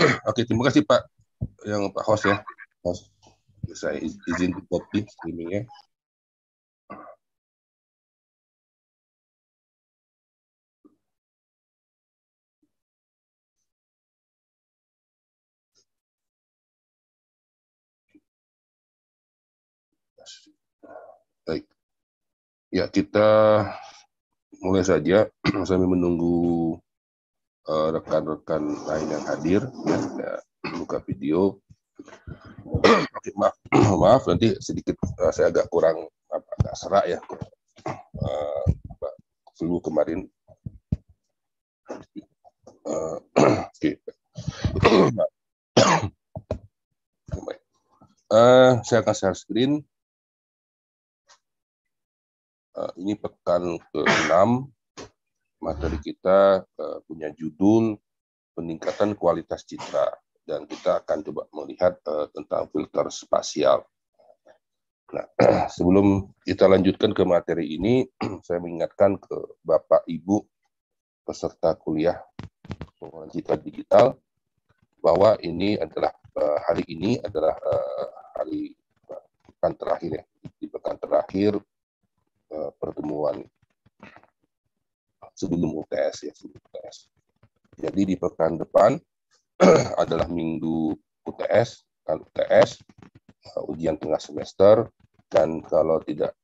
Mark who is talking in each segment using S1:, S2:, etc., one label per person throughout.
S1: Oke, terima kasih Pak yang Pak Hos ya. Hos Saya izin di copy streamingnya. Baik. Ya, kita
S2: mulai saja sambil menunggu Eh, rekan-rekan uh, lain yang hadir ya ya buka video oke maaf maaf nanti sedikit uh, saya agak kurang apa, agak serak ya uh, eh, flu kemarin uh, oke
S1: uh, saya akan share screen uh, ini pekan
S2: ke-6 materi kita uh, punya judul peningkatan kualitas citra dan kita akan coba melihat uh, tentang filter spasial. Nah, sebelum kita lanjutkan ke materi ini, saya mengingatkan ke Bapak Ibu peserta kuliah pengolahan citra digital bahwa ini adalah uh, hari ini adalah uh, hari pekan terakhir ya di pekan terakhir uh, pertemuan sebelum UTS ya sebelum UTS. Jadi di pekan depan adalah minggu UTS kan UTS uh, eh, ujian tengah semester dan kalau tidak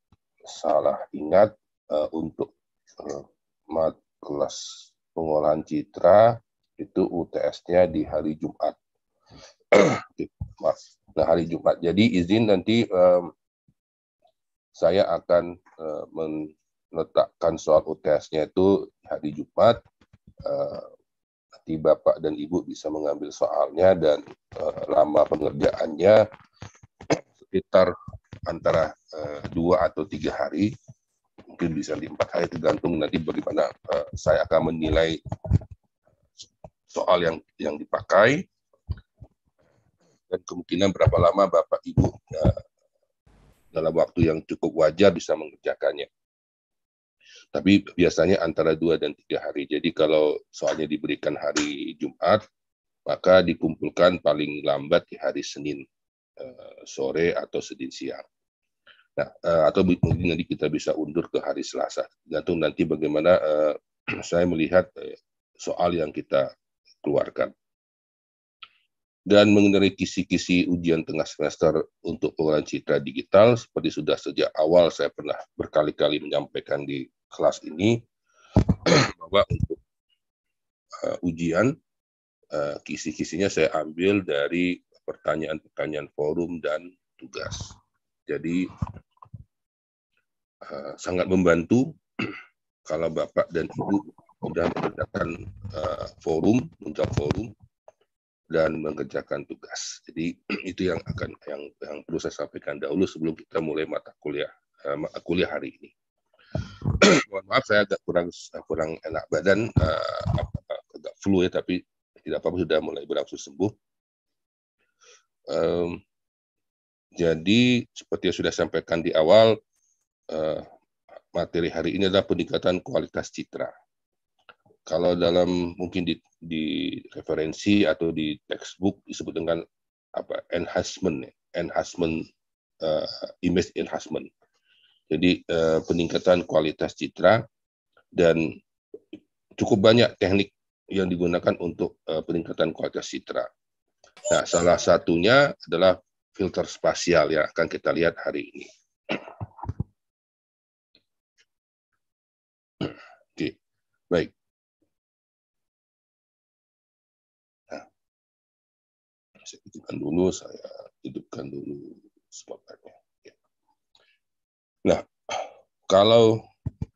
S2: salah ingat uh, untuk uh, mat kelas pengolahan citra itu UTS-nya di hari Jumat. nah hari Jumat. Jadi izin nanti um, saya akan uh, men letakkan soal UTS-nya itu hari Jumat. Uh, nanti Bapak dan Ibu bisa mengambil soalnya dan uh, lama pengerjaannya sekitar antara uh, dua atau tiga hari mungkin bisa di empat hari tergantung nanti bagaimana uh, saya akan menilai soal yang yang dipakai dan kemungkinan berapa lama Bapak Ibu uh, dalam waktu yang cukup wajar bisa mengerjakannya. Tapi biasanya antara dua dan tiga hari. Jadi kalau soalnya diberikan hari Jumat, maka dikumpulkan paling lambat di hari Senin eh, sore atau Senin siang. Nah, eh, atau mungkin nanti kita bisa undur ke hari Selasa. Gantung nanti bagaimana eh, saya melihat soal yang kita keluarkan. Dan mengenai kisi-kisi ujian tengah semester untuk pengelolaan citra digital, seperti sudah sejak awal saya pernah berkali-kali menyampaikan di kelas ini bahwa untuk uh, ujian uh, kisi-kisinya saya ambil dari pertanyaan-pertanyaan forum dan tugas. Jadi uh, sangat membantu kalau Bapak dan Ibu sudah mengerjakan uh, forum, menjawab forum dan mengerjakan tugas. Jadi itu yang akan yang yang perlu saya sampaikan dahulu sebelum kita mulai mata kuliah uh, kuliah hari ini. mohon maaf saya agak kurang eh, kurang enak badan uh, agak flu ya tapi tidak apa-apa sudah mulai berangsur sembuh. Um, jadi seperti yang sudah sampaikan di awal uh, materi hari ini adalah peningkatan kualitas citra. Kalau dalam mungkin di, di referensi atau di textbook disebut dengan apa enhancement, ya, enhancement uh, image enhancement. Jadi eh, peningkatan kualitas citra dan cukup banyak teknik yang digunakan untuk eh, peningkatan kualitas citra. Nah, salah satunya adalah filter spasial yang akan kita lihat hari ini.
S1: Oke, baik. Nah, saya hidupkan dulu, saya hidupkan dulu spotlightnya.
S2: Nah, kalau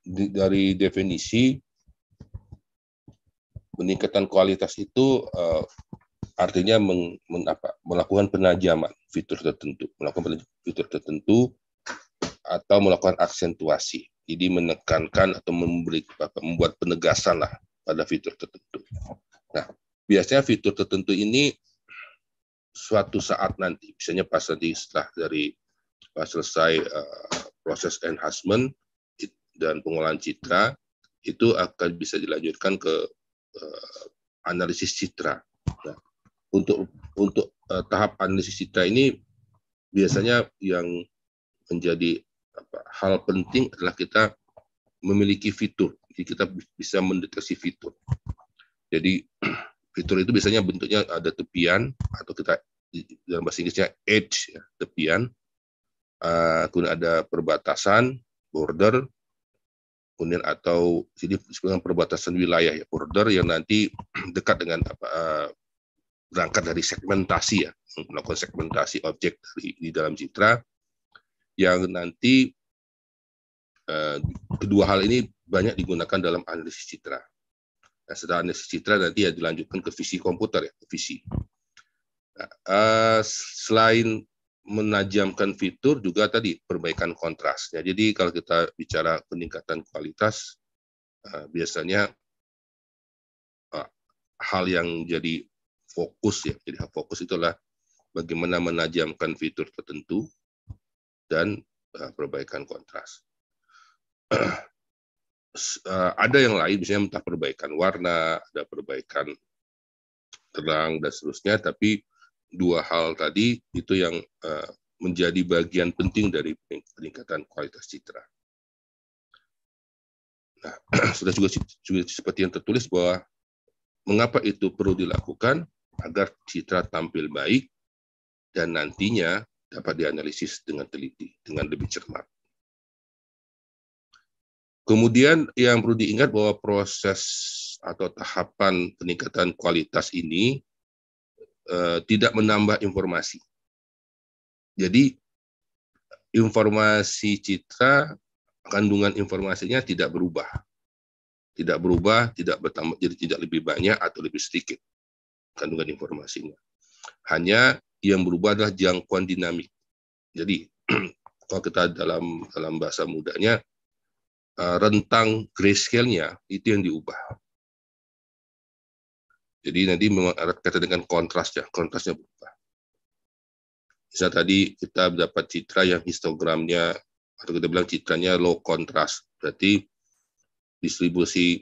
S2: di, dari definisi peningkatan kualitas itu uh, artinya meng, men, apa, melakukan penajaman fitur tertentu, melakukan fitur tertentu atau melakukan aksentuasi. Jadi menekankan atau memberi membuat penegasan lah pada fitur tertentu. Nah, biasanya fitur tertentu ini suatu saat nanti, misalnya pas nanti setelah dari pas selesai uh, proses enhancement dan pengolahan citra itu akan bisa dilanjutkan ke uh, analisis citra. Nah, untuk untuk uh, tahap analisis citra ini biasanya yang menjadi apa, hal penting adalah kita memiliki fitur. Jadi kita bisa mendeteksi fitur. Jadi fitur itu biasanya bentuknya ada tepian atau kita dalam bahasa Inggrisnya edge ya, tepian uh, ada perbatasan border kemudian atau jadi sebenarnya perbatasan wilayah ya border yang nanti dekat dengan apa uh, berangkat dari segmentasi ya melakukan segmentasi objek di, di dalam citra yang nanti uh, kedua hal ini banyak digunakan dalam analisis citra. Nah, setelah analisis citra nanti ya dilanjutkan ke visi komputer ya, ke visi. Nah, uh, selain menajamkan fitur juga tadi perbaikan kontrasnya. Jadi kalau kita bicara peningkatan kualitas, eh, biasanya eh, hal yang jadi fokus ya, jadi fokus itulah bagaimana menajamkan fitur tertentu dan eh, perbaikan kontras. ada yang lain, misalnya entah perbaikan warna, ada perbaikan terang dan seterusnya, tapi dua hal tadi itu yang uh, menjadi bagian penting dari peningkatan kualitas citra. Nah, sudah juga, seperti yang tertulis bahwa mengapa itu perlu dilakukan agar citra tampil baik dan nantinya dapat dianalisis dengan teliti, dengan lebih cermat. Kemudian yang perlu diingat bahwa proses atau tahapan peningkatan kualitas ini Eh, tidak menambah informasi. Jadi informasi citra kandungan informasinya tidak berubah. Tidak berubah, tidak bertambah jadi tidak lebih banyak atau lebih sedikit kandungan informasinya. Hanya yang berubah adalah jangkauan dinamik. Jadi kalau kita dalam dalam bahasa mudanya eh, rentang grayscale-nya itu yang diubah. Jadi nanti memang ada kata dengan kontrasnya, kontrasnya berubah. Misal tadi kita dapat citra yang histogramnya atau kita bilang citranya low contrast, berarti distribusi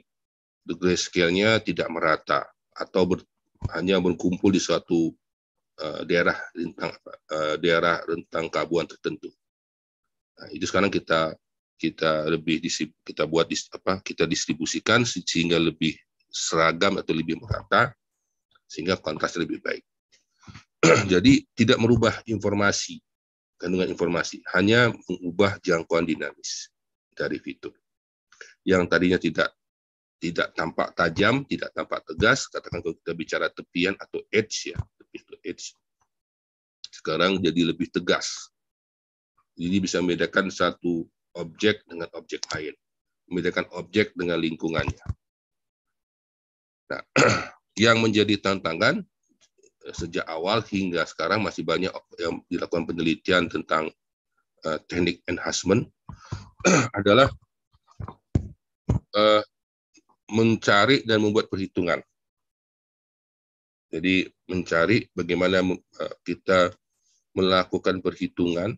S2: the grayscale-nya tidak merata atau ber, hanya berkumpul di suatu uh, daerah rentang uh, daerah rentang kabuan tertentu. Nah, itu sekarang kita kita lebih kita buat apa kita distribusikan sehingga lebih seragam atau lebih merata sehingga kontrasnya lebih baik. Jadi tidak merubah informasi, kandungan informasi, hanya mengubah jangkauan dinamis dari fitur. Yang tadinya tidak tidak tampak tajam, tidak tampak tegas, katakan kalau kita bicara tepian atau edge ya, tepi itu edge. Sekarang jadi lebih tegas. Jadi bisa membedakan satu objek dengan objek lain, membedakan objek dengan lingkungannya. Nah, yang menjadi tantangan eh, sejak awal hingga sekarang masih banyak yang dilakukan penelitian tentang uh, teknik enhancement adalah uh, mencari dan membuat perhitungan. Jadi mencari bagaimana kita melakukan perhitungan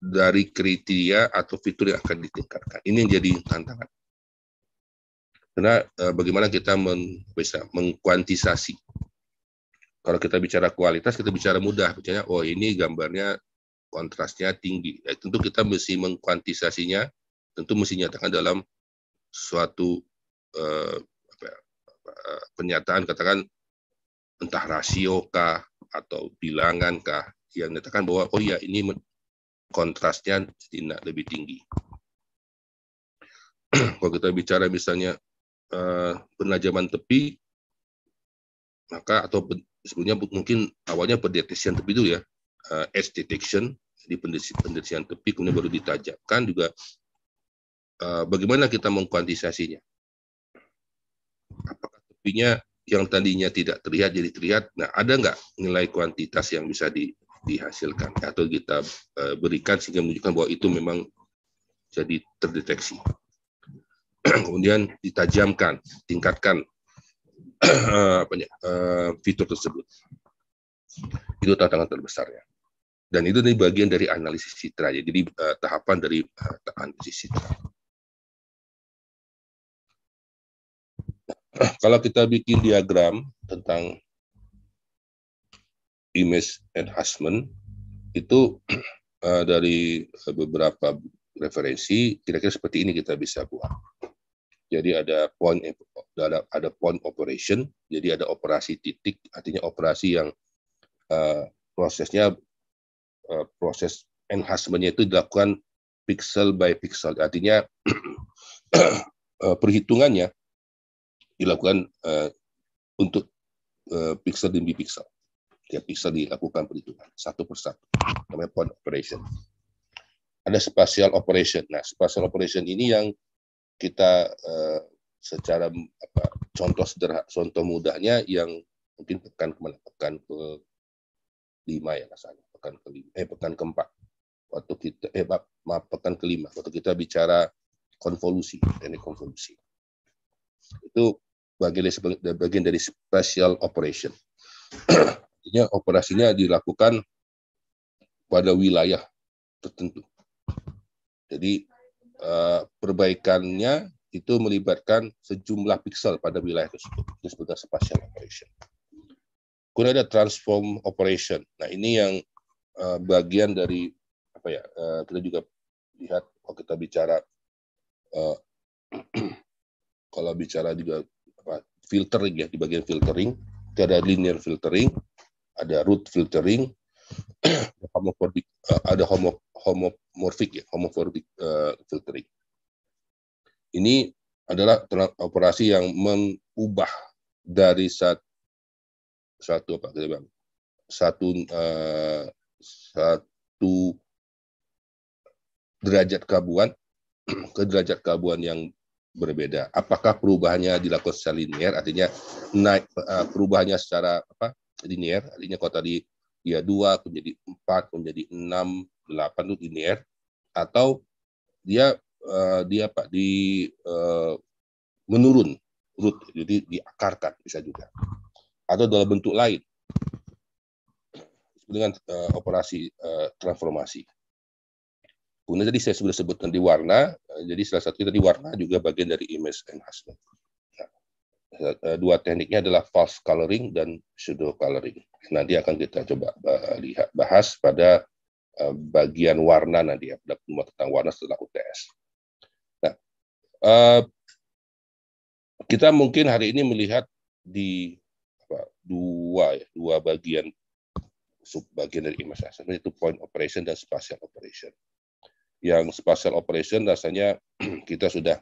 S2: dari kriteria atau fitur yang akan ditingkatkan. Ini yang jadi tantangan. Karena eh, bagaimana kita men, bisa mengkuantisasi. Kalau kita bicara kualitas, kita bicara mudah. Bicaranya, oh ini gambarnya kontrasnya tinggi. Ya, tentu kita mesti mengkuantisasinya, tentu mesti nyatakan dalam suatu eh, apa, ya, apa, eh, pernyataan, katakan entah rasio kah, atau bilangan kah, yang menyatakan bahwa, oh ya ini kontrasnya tidak lebih tinggi. Kalau kita bicara misalnya Eh, penajaman tepi maka atau sebelumnya mungkin awalnya pendeteksian tepi itu ya eh, edge detection di pendeteksian tepi kemudian baru ditajamkan juga eh, bagaimana kita mengkuantisasinya apakah tepinya yang tadinya tidak terlihat jadi terlihat nah ada nggak nilai kuantitas yang bisa di, dihasilkan atau kita berikan sehingga menunjukkan bahwa itu memang jadi terdeteksi. kemudian ditajamkan, tingkatkan eh, apa ya, eh, fitur tersebut. Itu tantangan terbesarnya. Dan itu dari bagian dari analisis citra, ya. jadi uh, tahapan dari uh, analisis citra.
S1: Kalau kita bikin diagram
S2: tentang image enhancement, itu uh, dari beberapa referensi kira-kira seperti ini kita bisa buat. Jadi ada point eh, ada ada point operation, jadi ada operasi titik, artinya operasi yang uh, prosesnya uh, proses enhancement-nya itu dilakukan pixel by pixel, artinya perhitungannya dilakukan uh, untuk uh, pixel demi pixel. Ya, pixel dilakukan perhitungan satu persatu, namanya point operation. Ada spatial operation. Nah, spatial operation ini yang kita uh, secara apa, contoh sederhana contoh mudahnya yang mungkin pekan kemana pekan ke lima ya rasanya pekan ke lima, eh pekan keempat waktu kita eh maaf pekan kelima waktu kita bicara konvolusi ini konvolusi itu bagian dari bagian dari special operation artinya operasinya dilakukan pada wilayah tertentu jadi Eh, perbaikannya itu melibatkan sejumlah piksel pada wilayah tersebut. Itu sebutnya spatial operation. Kemudian ada transform operation. Nah ini yang uh, bagian dari apa ya? Uh, kita juga lihat kalau kita bicara uh, kalau bicara juga apa, filtering ya di bagian filtering, ada linear filtering, ada root filtering, homophobic uh, ada homo homomorphic ya homophobic uh, filtering. Ini adalah operasi yang mengubah dari satu satu apa kita bilang satu uh, satu derajat keabuan ke derajat keabuan yang berbeda. Apakah perubahannya dilakukan secara linier, artinya naik perubahannya secara apa linier, artinya kalau tadi ya dua menjadi empat menjadi enam delapan itu linear atau dia uh, dia pak di uh, menurun root jadi diakarkan bisa juga atau dalam bentuk lain dengan uh, operasi uh, transformasi. Kemudian tadi saya sudah sebutkan di warna, jadi salah satu tadi warna juga bagian dari image enhancement. Eh, eh, dua tekniknya adalah false coloring dan pseudo coloring. Nanti akan kita coba eh, lihat bahas pada bagian warna nanti ya, tentang warna setelah UTS. Nah, kita mungkin hari ini melihat di apa, dua ya, dua bagian subbagian dari image assessment itu point operation dan spatial operation. Yang spatial operation rasanya kita sudah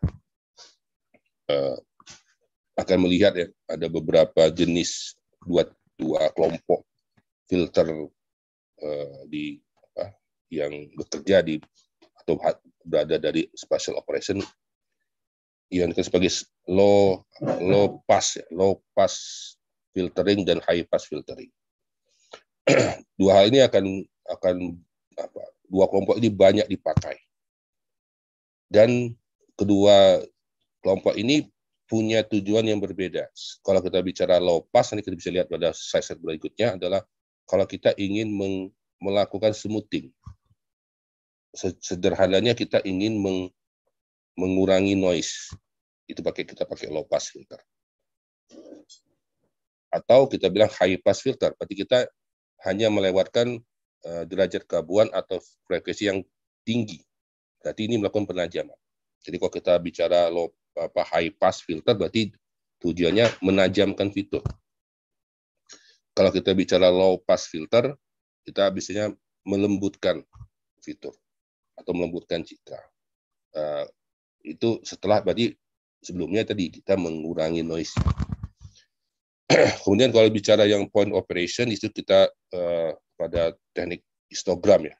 S2: akan melihat ya ada beberapa jenis dua dua kelompok filter uh, di apa, yang bekerja di atau berada dari special operation yang sebagai low low pass ya, low pass filtering dan high pass filtering dua hal ini akan akan apa dua kelompok ini banyak dipakai dan kedua kelompok ini punya tujuan yang berbeda. Kalau kita bicara low pass, nanti kita bisa lihat pada slide berikutnya adalah kalau kita ingin melakukan smoothing. Sederhananya kita ingin meng, mengurangi noise. Itu pakai kita pakai low pass filter. Atau kita bilang high pass filter. Berarti kita hanya melewatkan uh, derajat keabuan atau frekuensi yang tinggi. Berarti ini melakukan penajaman. Jadi kalau kita bicara low apa high pass filter berarti tujuannya menajamkan fitur. Kalau kita bicara low pass filter, kita biasanya melembutkan fitur atau melembutkan citra. Uh, itu setelah berarti sebelumnya tadi kita mengurangi noise. Kemudian kalau bicara yang point operation itu kita uh, pada teknik histogram ya.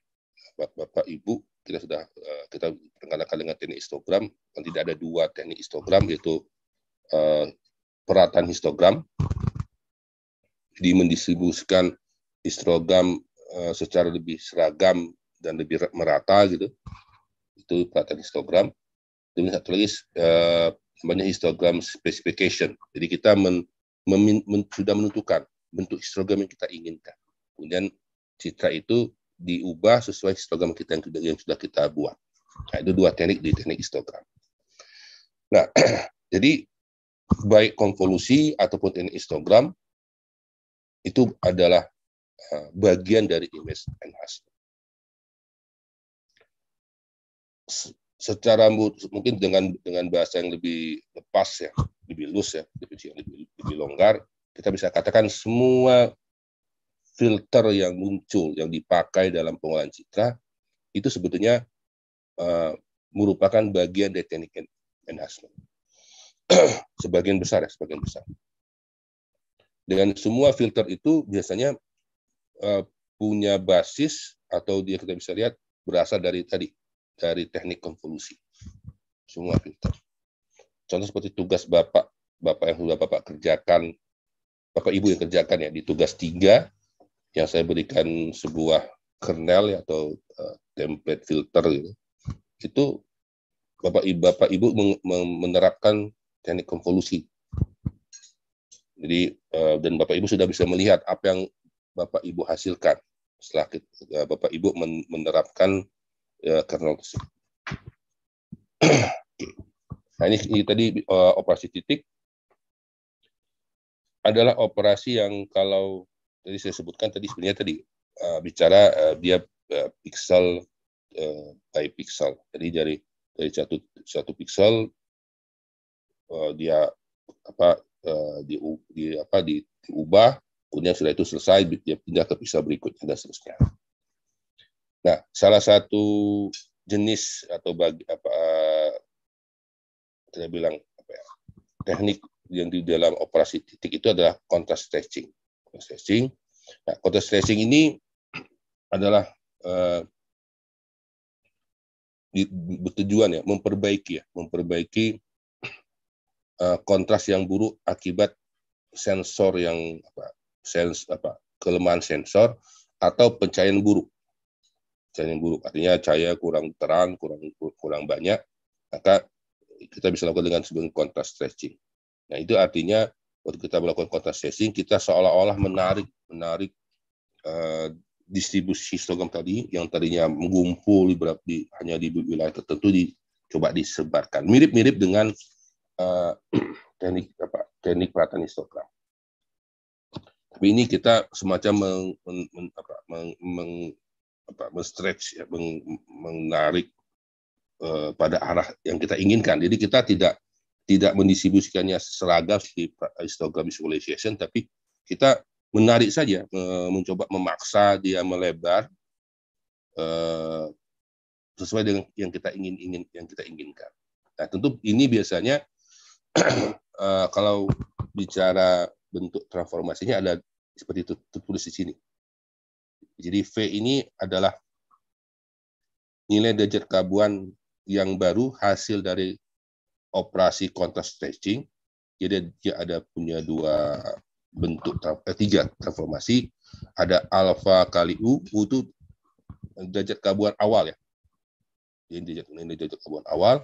S2: Bapak Ibu kita sudah uh, kita perkenalkan dengan teknik histogram dan tidak ada dua teknik histogram yaitu uh, eh, peratan histogram jadi mendistribusikan histogram uh, secara lebih seragam dan lebih merata gitu itu peratan histogram Dan satu lagi uh, histogram specification jadi kita men, men, men, sudah menentukan bentuk histogram yang kita inginkan kemudian citra itu diubah sesuai histogram kita yang sudah, yang sudah kita buat. Nah, itu dua teknik di teknik histogram. Nah, jadi baik konvolusi ataupun teknik histogram itu adalah eh, bagian dari image enhancement. Secara mungkin dengan dengan bahasa yang lebih lepas ya, lebih lus ya, lebih lebih, lebih longgar, kita bisa katakan semua filter yang muncul yang dipakai dalam pengolahan citra itu sebetulnya uh, merupakan bagian dari teknik enhancement sebagian besar ya sebagian besar dengan semua filter itu biasanya uh, punya basis atau dia kita bisa lihat berasal dari tadi dari teknik konvolusi semua filter contoh seperti tugas bapak bapak yang sudah bapak kerjakan bapak ibu yang kerjakan ya di tugas tiga yang saya berikan sebuah kernel ya, atau uh, template filter gitu, itu bapak ibu bapak ibu menerapkan teknik konvolusi. Jadi uh, dan bapak ibu sudah bisa melihat apa yang bapak ibu hasilkan setelah uh, bapak ibu menerapkan uh, kernel tersebut. Nah ini, ini tadi uh, operasi titik adalah operasi yang kalau Tadi saya sebutkan tadi sebenarnya tadi uh, bicara uh, dia uh, pixel uh, by pixel. Jadi dari dari satu satu pixel uh, dia apa uh, di, di apa di, diubah kemudian setelah itu selesai dia pindah ke pixel berikutnya dan seterusnya. Nah, salah satu jenis atau bagi apa saya bilang apa ya, teknik yang di dalam operasi titik itu adalah contrast stretching kontes racing. Nah, kontes racing ini adalah eh, bertujuan ya memperbaiki ya memperbaiki uh, kontras yang buruk akibat sensor yang apa sens apa kelemahan sensor atau pencahayaan buruk pencahayaan buruk artinya cahaya kurang terang kurang kurang banyak maka kita bisa lakukan dengan sebuah kontras stretching nah itu artinya waktu kita melakukan kontak tracing kita seolah-olah menarik menarik uh, distribusi histogram tadi yang tadinya menggumpul di, di hanya di wilayah tertentu dicoba disebarkan mirip-mirip dengan uh, teknik apa teknik peralatan histogram tapi ini kita semacam meng, men, men, apa, meng, meng, apa, men-stretch ya, meng, menarik uh, pada arah yang kita inginkan. Jadi kita tidak tidak mendistribusikannya seragam di histogram visualization, tapi kita menarik saja, mencoba memaksa dia melebar eh, sesuai dengan yang kita ingin ingin yang kita inginkan. Nah tentu ini biasanya eh, kalau bicara bentuk transformasinya ada seperti itu tertulis di sini. Jadi V ini adalah nilai derajat kabuan yang baru hasil dari operasi kontras stretching. Jadi dia ada punya dua bentuk eh, tiga transformasi. Ada alfa kali u, u itu derajat kabuan awal ya. Ini derajat ini derajat kabuan awal.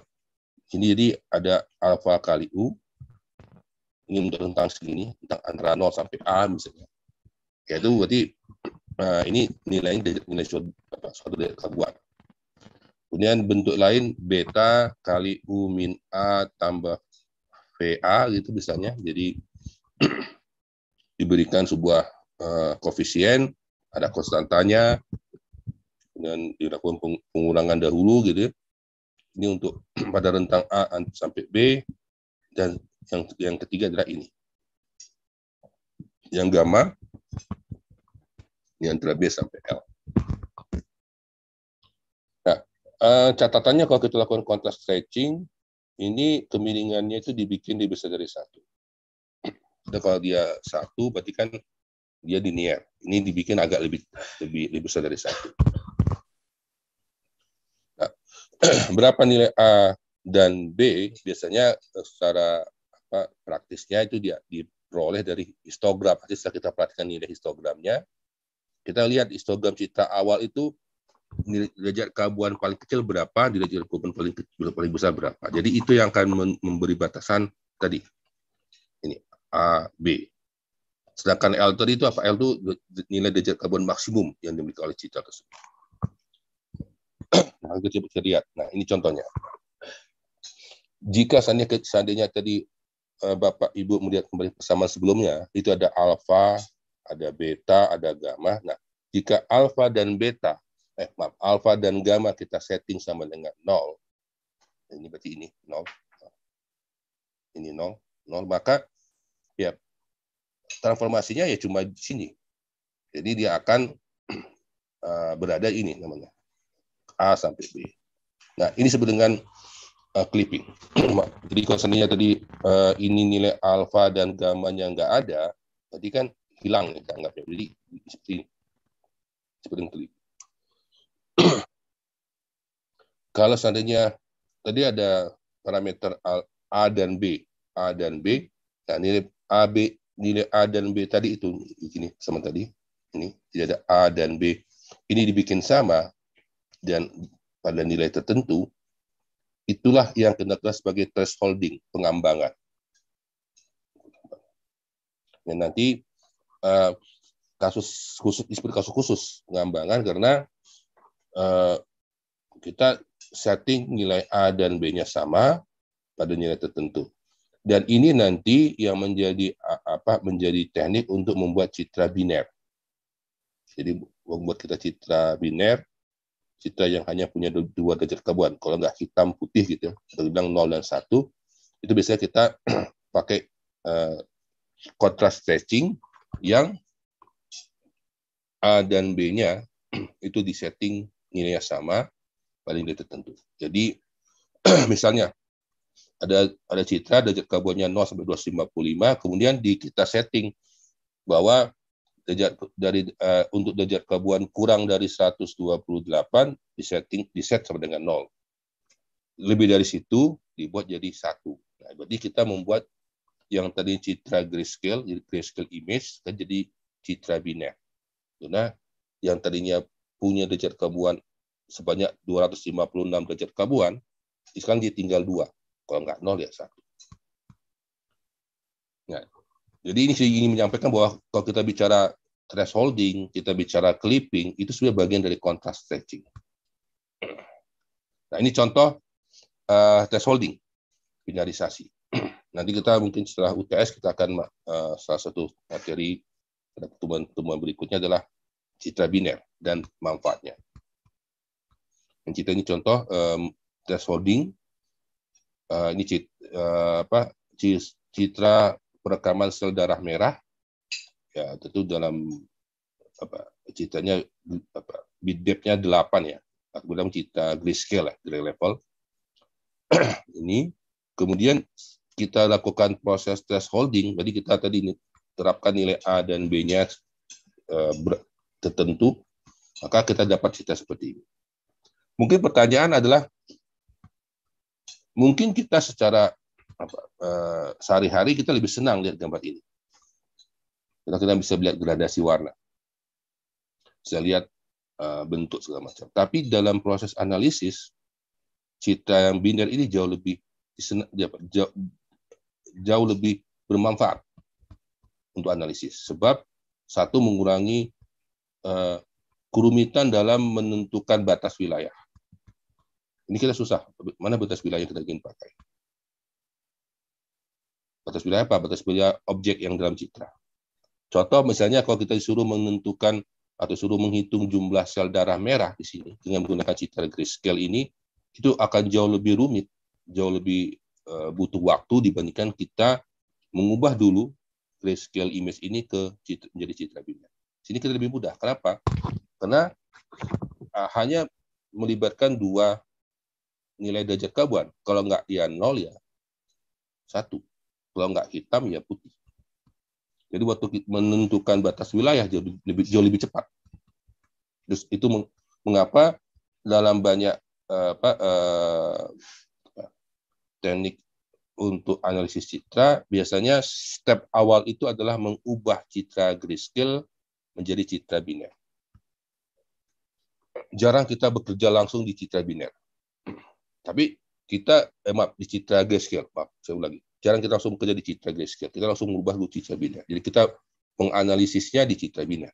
S2: Ini jadi ada alfa kali u. Ini tentang segini, tentang antara 0 sampai A misalnya. Yaitu berarti nah ini nilai derajat nilai suatu, suatu derajat kabuan. Kemudian bentuk lain beta kali U min A tambah VA gitu misalnya. Jadi diberikan sebuah uh, koefisien, ada konstantanya, dan dilakukan pengurangan dahulu gitu. Ya. Ini untuk pada rentang A sampai B dan yang yang ketiga adalah ini. Yang gamma yang antara B sampai L. Uh, catatannya kalau kita lakukan kontras stretching, ini kemiringannya itu dibikin lebih besar dari satu. Jadi kalau dia satu, berarti kan dia linear. Ini dibikin agak lebih lebih lebih besar dari satu. Nah, berapa nilai A dan B biasanya eh, secara apa, praktisnya itu dia diperoleh dari histogram. Jadi setelah kita perhatikan nilai histogramnya, kita lihat histogram citra awal itu derajat keabuan paling kecil berapa, derajat keabuan paling kecil paling besar berapa. Jadi itu yang akan memberi batasan tadi. Ini A, B. Sedangkan L tadi itu apa? L itu nilai derajat keabuan maksimum yang dimiliki oleh cita tersebut. nah, kita bisa lihat. Nah, ini contohnya. Jika seandainya, seandainya tadi e, Bapak Ibu melihat kembali persamaan sebelumnya, itu ada alfa, ada beta, ada gamma. Nah, jika alfa dan beta eh maaf, alfa dan gamma kita setting sama dengan 0. Ini berarti ini 0. Ini 0, 0 maka ya transformasinya ya cuma di sini. Jadi dia akan uh, berada ini namanya A sampai B. Nah, ini sebut dengan uh, clipping. Jadi kalau tadi uh, ini nilai alfa dan gamma gamanya nggak ada, tadi kan hilang ya, anggapnya. Jadi seperti ini. Seperti clipping kalau seandainya tadi ada parameter A dan B, A dan B, nah nilai A, B, nilai A dan B tadi itu ini sama tadi, ini tidak ada A dan B, ini dibikin sama dan pada nilai tertentu, itulah yang dikenal sebagai thresholding pengambangan. Dan nanti uh, kasus khusus kasus khusus pengambangan karena Eh, kita setting nilai A dan B-nya sama pada nilai tertentu. Dan ini nanti yang menjadi apa menjadi teknik untuk membuat citra biner. Jadi membuat kita citra biner, citra yang hanya punya dua derajat kelabuan. Kalau nggak hitam putih gitu, kita ya, nol dan satu itu biasanya kita pakai uh, eh, contrast stretching yang A dan B-nya itu disetting nilai yang sama pada nilai tertentu. Jadi misalnya ada ada citra derajat karbonnya 0 sampai 255 kemudian di kita setting bahwa derajat dari uh, untuk derajat karbon kurang dari 128 di setting di set sama dengan 0. Lebih dari situ dibuat jadi satu. Nah, berarti kita membuat yang tadi citra grayscale grayscale image kan jadi citra biner. Karena yang tadinya punya derajat kabuan sebanyak 256 derajat kabuan, sekarang dia tinggal dua, kalau nggak nol ya satu. Nah, jadi ini saya ingin menyampaikan bahwa kalau kita bicara thresholding, kita bicara clipping, itu sudah bagian dari contrast stretching. Nah ini contoh uh, thresholding, binarisasi. Nanti kita mungkin setelah UTS kita akan uh, salah satu materi pada pertemuan-pertemuan berikutnya adalah citra biner dan manfaatnya. Dan citra ini contoh um, holding. Uh, eh, ini cit uh, apa, citra perekaman sel darah merah. Ya, tentu dalam apa citranya apa bit depthnya 8 ya. Aku bilang citra grayscale lah, gray level. ini kemudian kita lakukan proses thresholding, jadi kita tadi ini terapkan nilai A dan B-nya eh, tertentu, maka kita dapat cita seperti ini. Mungkin pertanyaan adalah, mungkin kita secara apa, eh, sehari-hari kita lebih senang lihat gambar ini. Karena kita bisa lihat gradasi warna. Bisa lihat eh, bentuk segala macam. Tapi dalam proses analisis, cita yang binder ini jauh lebih jauh, jauh lebih bermanfaat untuk analisis. Sebab satu mengurangi Eh, kerumitan dalam menentukan batas wilayah. Ini kita susah. Mana batas wilayah yang kita ingin pakai? Batas wilayah apa? Batas wilayah objek yang dalam citra. Contoh misalnya kalau kita disuruh menentukan atau suruh menghitung jumlah sel darah merah di sini dengan menggunakan citra grayscale ini, itu akan jauh lebih rumit, jauh lebih eh, butuh waktu dibandingkan kita mengubah dulu grayscale image ini ke citra, menjadi citra binar. Sini kita lebih mudah. Kenapa? Karena uh, hanya melibatkan dua nilai derajat keabuan. Kalau nggak ya nol ya satu. Kalau nggak hitam ya putih. Jadi waktu menentukan batas wilayah jauh lebih, jauh lebih cepat. Terus itu mengapa dalam banyak eh, apa eh, teknik untuk analisis citra biasanya step awal itu adalah mengubah citra grayscale menjadi citra biner. Jarang kita bekerja langsung di citra biner. Tapi kita, eh maaf, di citra grayscale, maaf, saya ulangi. Jarang kita langsung bekerja di citra grayscale. Kita langsung mengubah ke citra biner. Jadi kita menganalisisnya di citra biner.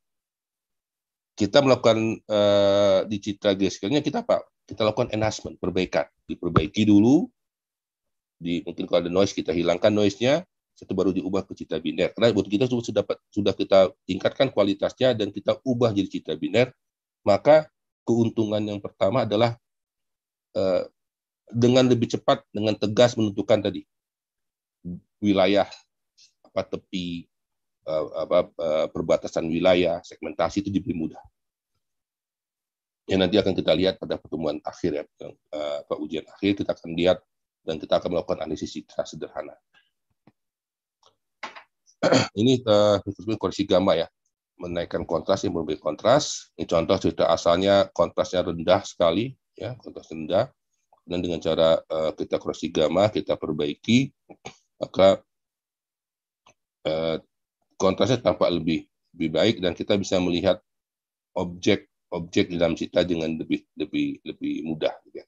S2: Kita melakukan eh, di citra grayscale-nya kita apa? Kita lakukan enhancement, perbaikan. Diperbaiki dulu, di mungkin kalau ada noise kita hilangkan noise-nya, itu baru diubah ke citra biner. Karena buat kita sudah dapat sudah kita tingkatkan kualitasnya dan kita ubah jadi citra biner, maka keuntungan yang pertama adalah eh, dengan lebih cepat, dengan tegas menentukan tadi wilayah apa tepi eh, apa eh, perbatasan wilayah, segmentasi itu lebih mudah. Yang nanti akan kita lihat pada pertemuan akhir ya, eh, Pak ujian akhir kita akan lihat dan kita akan melakukan analisis citra sederhana. ini uh, koreksi gamma ya, menaikkan kontras, yang berbagai kontras. Ini contoh sudah asalnya kontrasnya rendah sekali, ya kontras rendah. Dan dengan cara uh, kita koreksi gamma, kita perbaiki, maka uh, kontrasnya tampak lebih lebih baik dan kita bisa melihat objek objek di dalam cita dengan lebih lebih lebih mudah. Gitu ya.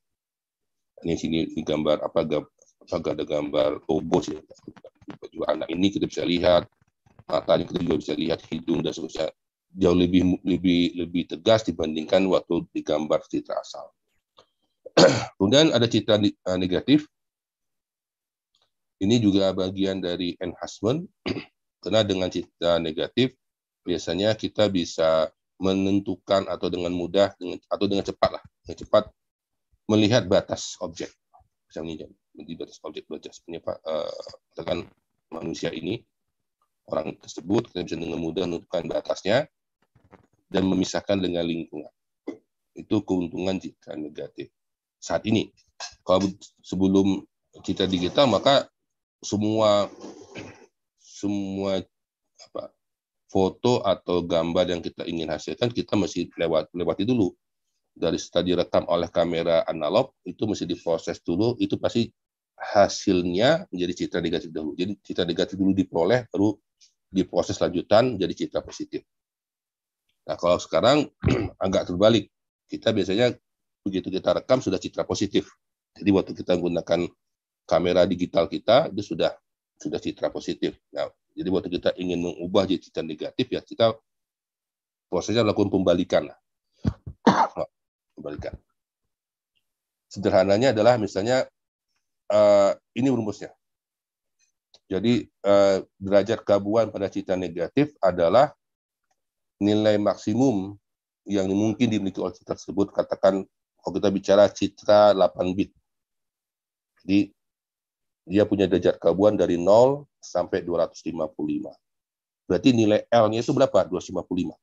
S2: Ini sini ini gambar apa, apa ada gambar obos ya baju anak ini kita bisa lihat matanya kita juga bisa lihat hidung dan seterusnya jauh lebih lebih lebih tegas dibandingkan waktu digambar citra asal. Kemudian ada citra eh, negatif. Ini juga bagian dari enhancement karena dengan citra negatif biasanya kita bisa menentukan atau dengan mudah dengan, atau dengan cepat lah, dengan cepat melihat batas objek. Misalnya di batas objek batas sebenarnya uh, katakan manusia ini orang tersebut kita bisa dengan mudah menentukan batasnya dan memisahkan dengan lingkungan. Itu keuntungan jika negatif saat ini. Kalau sebelum kita digital maka semua semua apa foto atau gambar yang kita ingin hasilkan kita masih lewat lewati dulu dari setelah direkam oleh kamera analog itu mesti diproses dulu itu pasti hasilnya menjadi citra negatif dahulu. Jadi citra negatif dulu diperoleh, baru diproses lanjutan jadi citra positif. Nah kalau sekarang agak terbalik, kita biasanya begitu kita rekam sudah citra positif. Jadi waktu kita menggunakan kamera digital kita itu sudah sudah citra positif. Nah, jadi waktu kita ingin mengubah jadi citra negatif ya kita prosesnya lakukan pembalikan lah. pembalikan. Sederhananya adalah misalnya uh, ini rumusnya. Jadi uh, derajat gabungan pada cita negatif adalah nilai maksimum yang mungkin dimiliki oleh cita tersebut. Katakan kalau kita bicara citra 8 bit. Jadi dia punya derajat kabuan dari 0 sampai 255. Berarti nilai L-nya itu berapa? 255.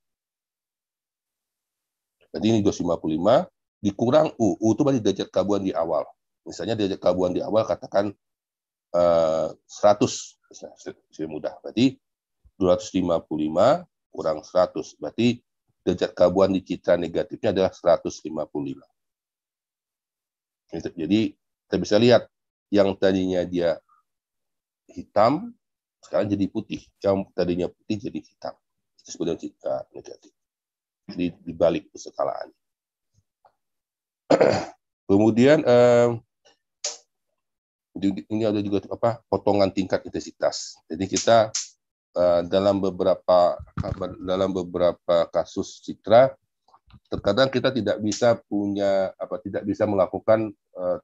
S2: Jadi ini 255 dikurang U. U itu berarti derajat gabungan di awal misalnya diajak kabuan di awal katakan uh, eh, 100 misalnya, mudah berarti 255 kurang 100 berarti derajat kabuan di citra negatifnya adalah 155 jadi kita bisa lihat yang tadinya dia hitam sekarang jadi putih yang tadinya putih jadi hitam itu sebetulnya citra negatif Jadi dibalik kesekalaan. kemudian eh, ini ada juga apa potongan tingkat intensitas. Jadi kita uh, dalam beberapa dalam beberapa kasus citra terkadang kita tidak bisa punya apa tidak bisa melakukan uh,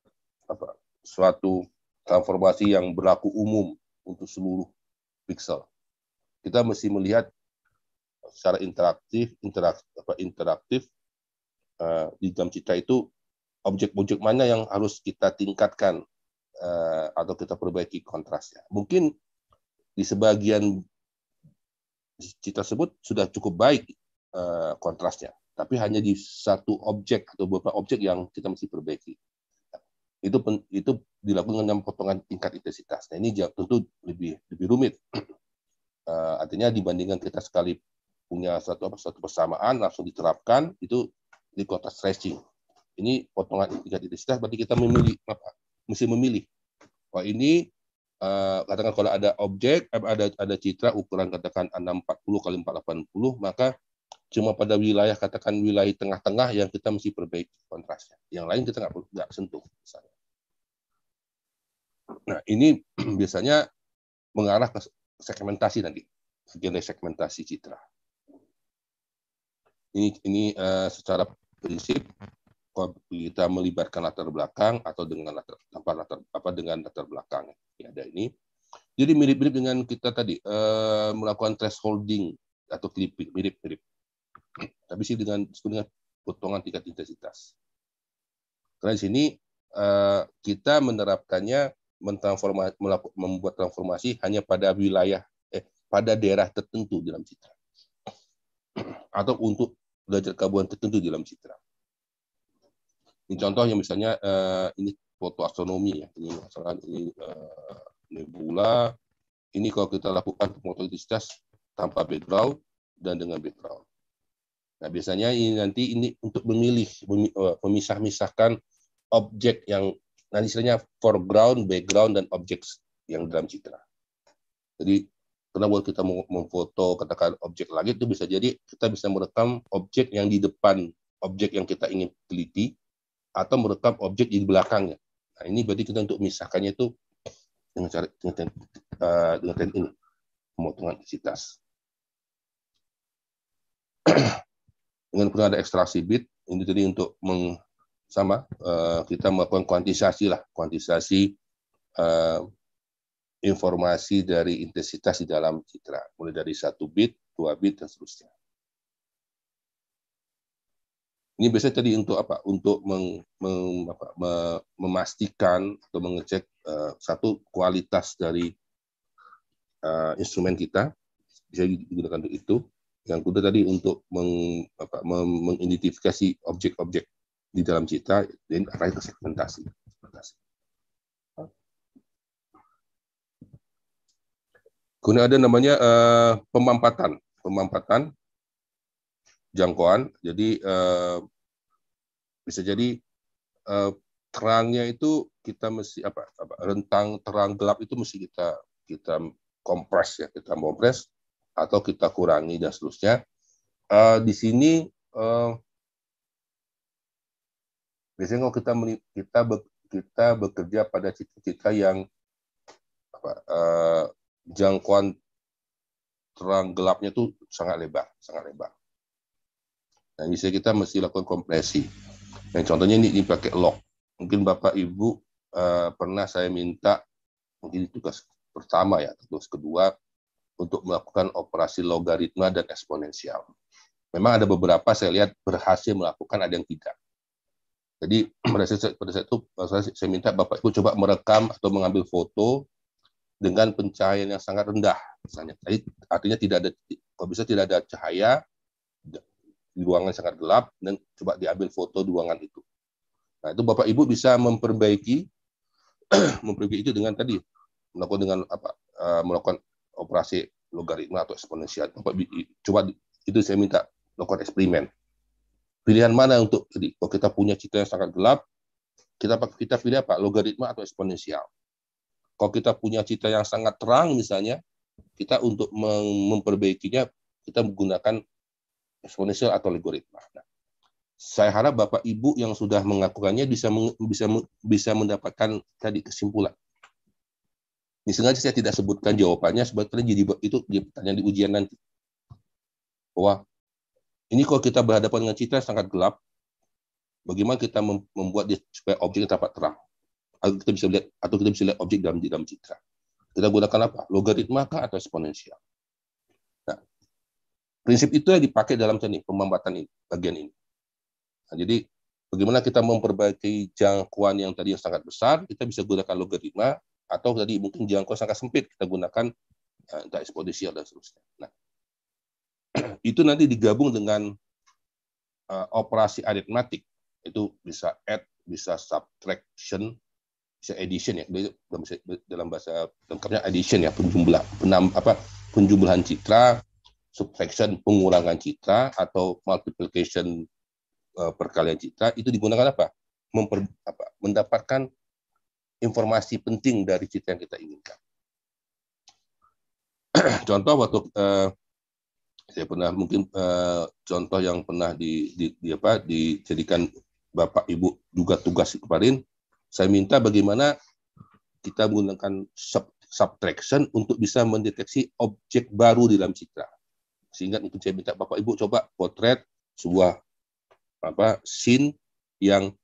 S2: apa suatu transformasi yang berlaku umum untuk seluruh pixel. Kita mesti melihat secara interaktif interaktif apa interaktif uh, di dalam citra itu objek-objek mana yang harus kita tingkatkan Eh, atau kita perbaiki kontrasnya. Mungkin di sebagian cita tersebut sudah cukup baik eh, kontrasnya, tapi hanya di satu objek atau beberapa objek yang kita mesti perbaiki. Itu itu dilakukan dengan potongan tingkat intensitas. Nah, ini tentu lebih lebih rumit. Eh, artinya dibandingkan kita sekali punya satu apa satu persamaan langsung diterapkan itu di kota stretching. Ini potongan tingkat intensitas berarti kita memilih apa, mesti memilih. Kalau ini uh, katakan kalau ada objek eh, ada ada citra ukuran katakan 640 kali 480 maka cuma pada wilayah katakan wilayah tengah-tengah yang kita mesti perbaiki kontrasnya. Yang lain kita nggak perlu nggak sentuh misalnya. Nah ini biasanya mengarah ke segmentasi nanti bagian dari segmentasi citra. Ini ini uh, secara prinsip kita melibatkan latar belakang atau dengan latar tanpa latar apa dengan latar belakang ya ada ini jadi mirip-mirip dengan kita tadi eh, melakukan thresholding atau clipping mirip-mirip tapi sih dengan dengan potongan tingkat intensitas karena di sini eh, kita menerapkannya membuat transformasi hanya pada wilayah eh pada daerah tertentu dalam citra atau untuk belajar kabuan tertentu dalam citra ini contoh yang misalnya uh, ini foto astronomi ya. Ini misalkan ini uh, nebula. Ini kalau kita lakukan foto fotoelastisitas tanpa background dan dengan background. Nah, biasanya ini nanti ini untuk memilih eh, memisah-misahkan objek yang nanti istilahnya foreground, background dan objek yang dalam citra. Jadi karena buat kita memfoto katakan objek langit itu bisa jadi kita bisa merekam objek yang di depan objek yang kita ingin teliti atau merekam objek di belakangnya. Nah, ini berarti kita untuk misahkannya itu dengan cara dengan, teknik, uh, eh, dengan teknik ini, pemotongan intensitas. dengan kurang ada ekstraksi bit, ini tadi untuk meng, sama uh, kita melakukan kuantisasi lah, kuantisasi uh, informasi dari intensitas di dalam citra, mulai dari satu bit, dua bit, dan seterusnya. Ini biasanya tadi untuk apa? Untuk meng, meng, apa, memastikan atau mengecek uh, satu kualitas dari uh, instrumen kita bisa digunakan untuk itu. Yang kedua tadi untuk meng, apa, mengidentifikasi objek-objek di dalam cita dan arahnya ke segmentasi. segmentasi. Kemudian ada namanya uh, eh, pemampatan. Pemampatan jangkauan. Jadi eh, bisa jadi eh, terangnya itu kita mesti apa, apa rentang terang gelap itu mesti kita kita kompres ya kita kompres atau kita kurangi dan seterusnya. Eh, di sini biasanya kalau kita kita kita bekerja pada cita-cita yang apa, uh, jangkauan terang gelapnya itu sangat lebar, sangat lebar. Nah, bisa kita mesti lakukan kompresi. Yang contohnya ini dipakai lock. Mungkin Bapak Ibu uh, pernah saya minta mungkin tugas pertama ya, tugas kedua untuk melakukan operasi logaritma dan eksponensial. Memang ada beberapa saya lihat berhasil melakukan, ada yang tidak. Jadi pada saat, pada saat itu saya, minta Bapak Ibu coba merekam atau mengambil foto dengan pencahayaan yang sangat rendah misalnya. artinya tidak ada kalau bisa tidak ada cahaya di ruangan sangat gelap dan coba diambil foto di ruangan itu. Nah, itu Bapak Ibu bisa memperbaiki memperbaiki itu dengan tadi melakukan dengan apa eh, melakukan operasi logaritma atau eksponensial. Bapak coba itu saya minta melakukan eksperimen. Pilihan mana untuk jadi kalau oh, kita punya cita yang sangat gelap, kita kita pilih apa? Logaritma atau eksponensial. Kalau kita punya cita yang sangat terang misalnya, kita untuk memperbaikinya kita menggunakan eksponensial atau logaritma. Nah, saya harap Bapak Ibu yang sudah mengakukannya bisa bisa bisa mendapatkan tadi kesimpulan. Ini sengaja saya tidak sebutkan jawabannya sebetulnya jadi itu pertanyaan di ujian nanti. Bahwa ini kalau kita berhadapan dengan citra sangat gelap, bagaimana kita membuat dia supaya objek dapat terang? Atau kita bisa lihat atau kita bisa lihat objek dalam dalam citra. Kita gunakan apa? Logaritma kah atau eksponensial? Prinsip itu yang dipakai dalam teknik pembambatan ini, bagian ini. Nah, jadi bagaimana kita memperbaiki jangkauan yang tadi yang sangat besar, kita bisa gunakan logaritma, atau tadi mungkin jangkauan sangat sempit, kita gunakan ya, eksponensial dan seterusnya. Nah, itu nanti digabung dengan uh, operasi aritmatik, itu bisa add, bisa subtraction, bisa addition ya dalam bahasa lengkapnya addition ya penjumlah penam, apa penjumlahan citra subtraction pengurangan citra atau multiplication uh, perkalian citra itu digunakan apa? Memper, apa? Mendapatkan informasi penting dari citra yang kita inginkan. contoh waktu uh, saya pernah mungkin uh, contoh yang pernah di, di, di apa dijadikan Bapak Ibu juga tugas kemarin, saya minta bagaimana kita menggunakan sub, subtraction untuk bisa mendeteksi objek baru di dalam citra sehingga mungkin saya minta Bapak Ibu coba potret sebuah apa scene yang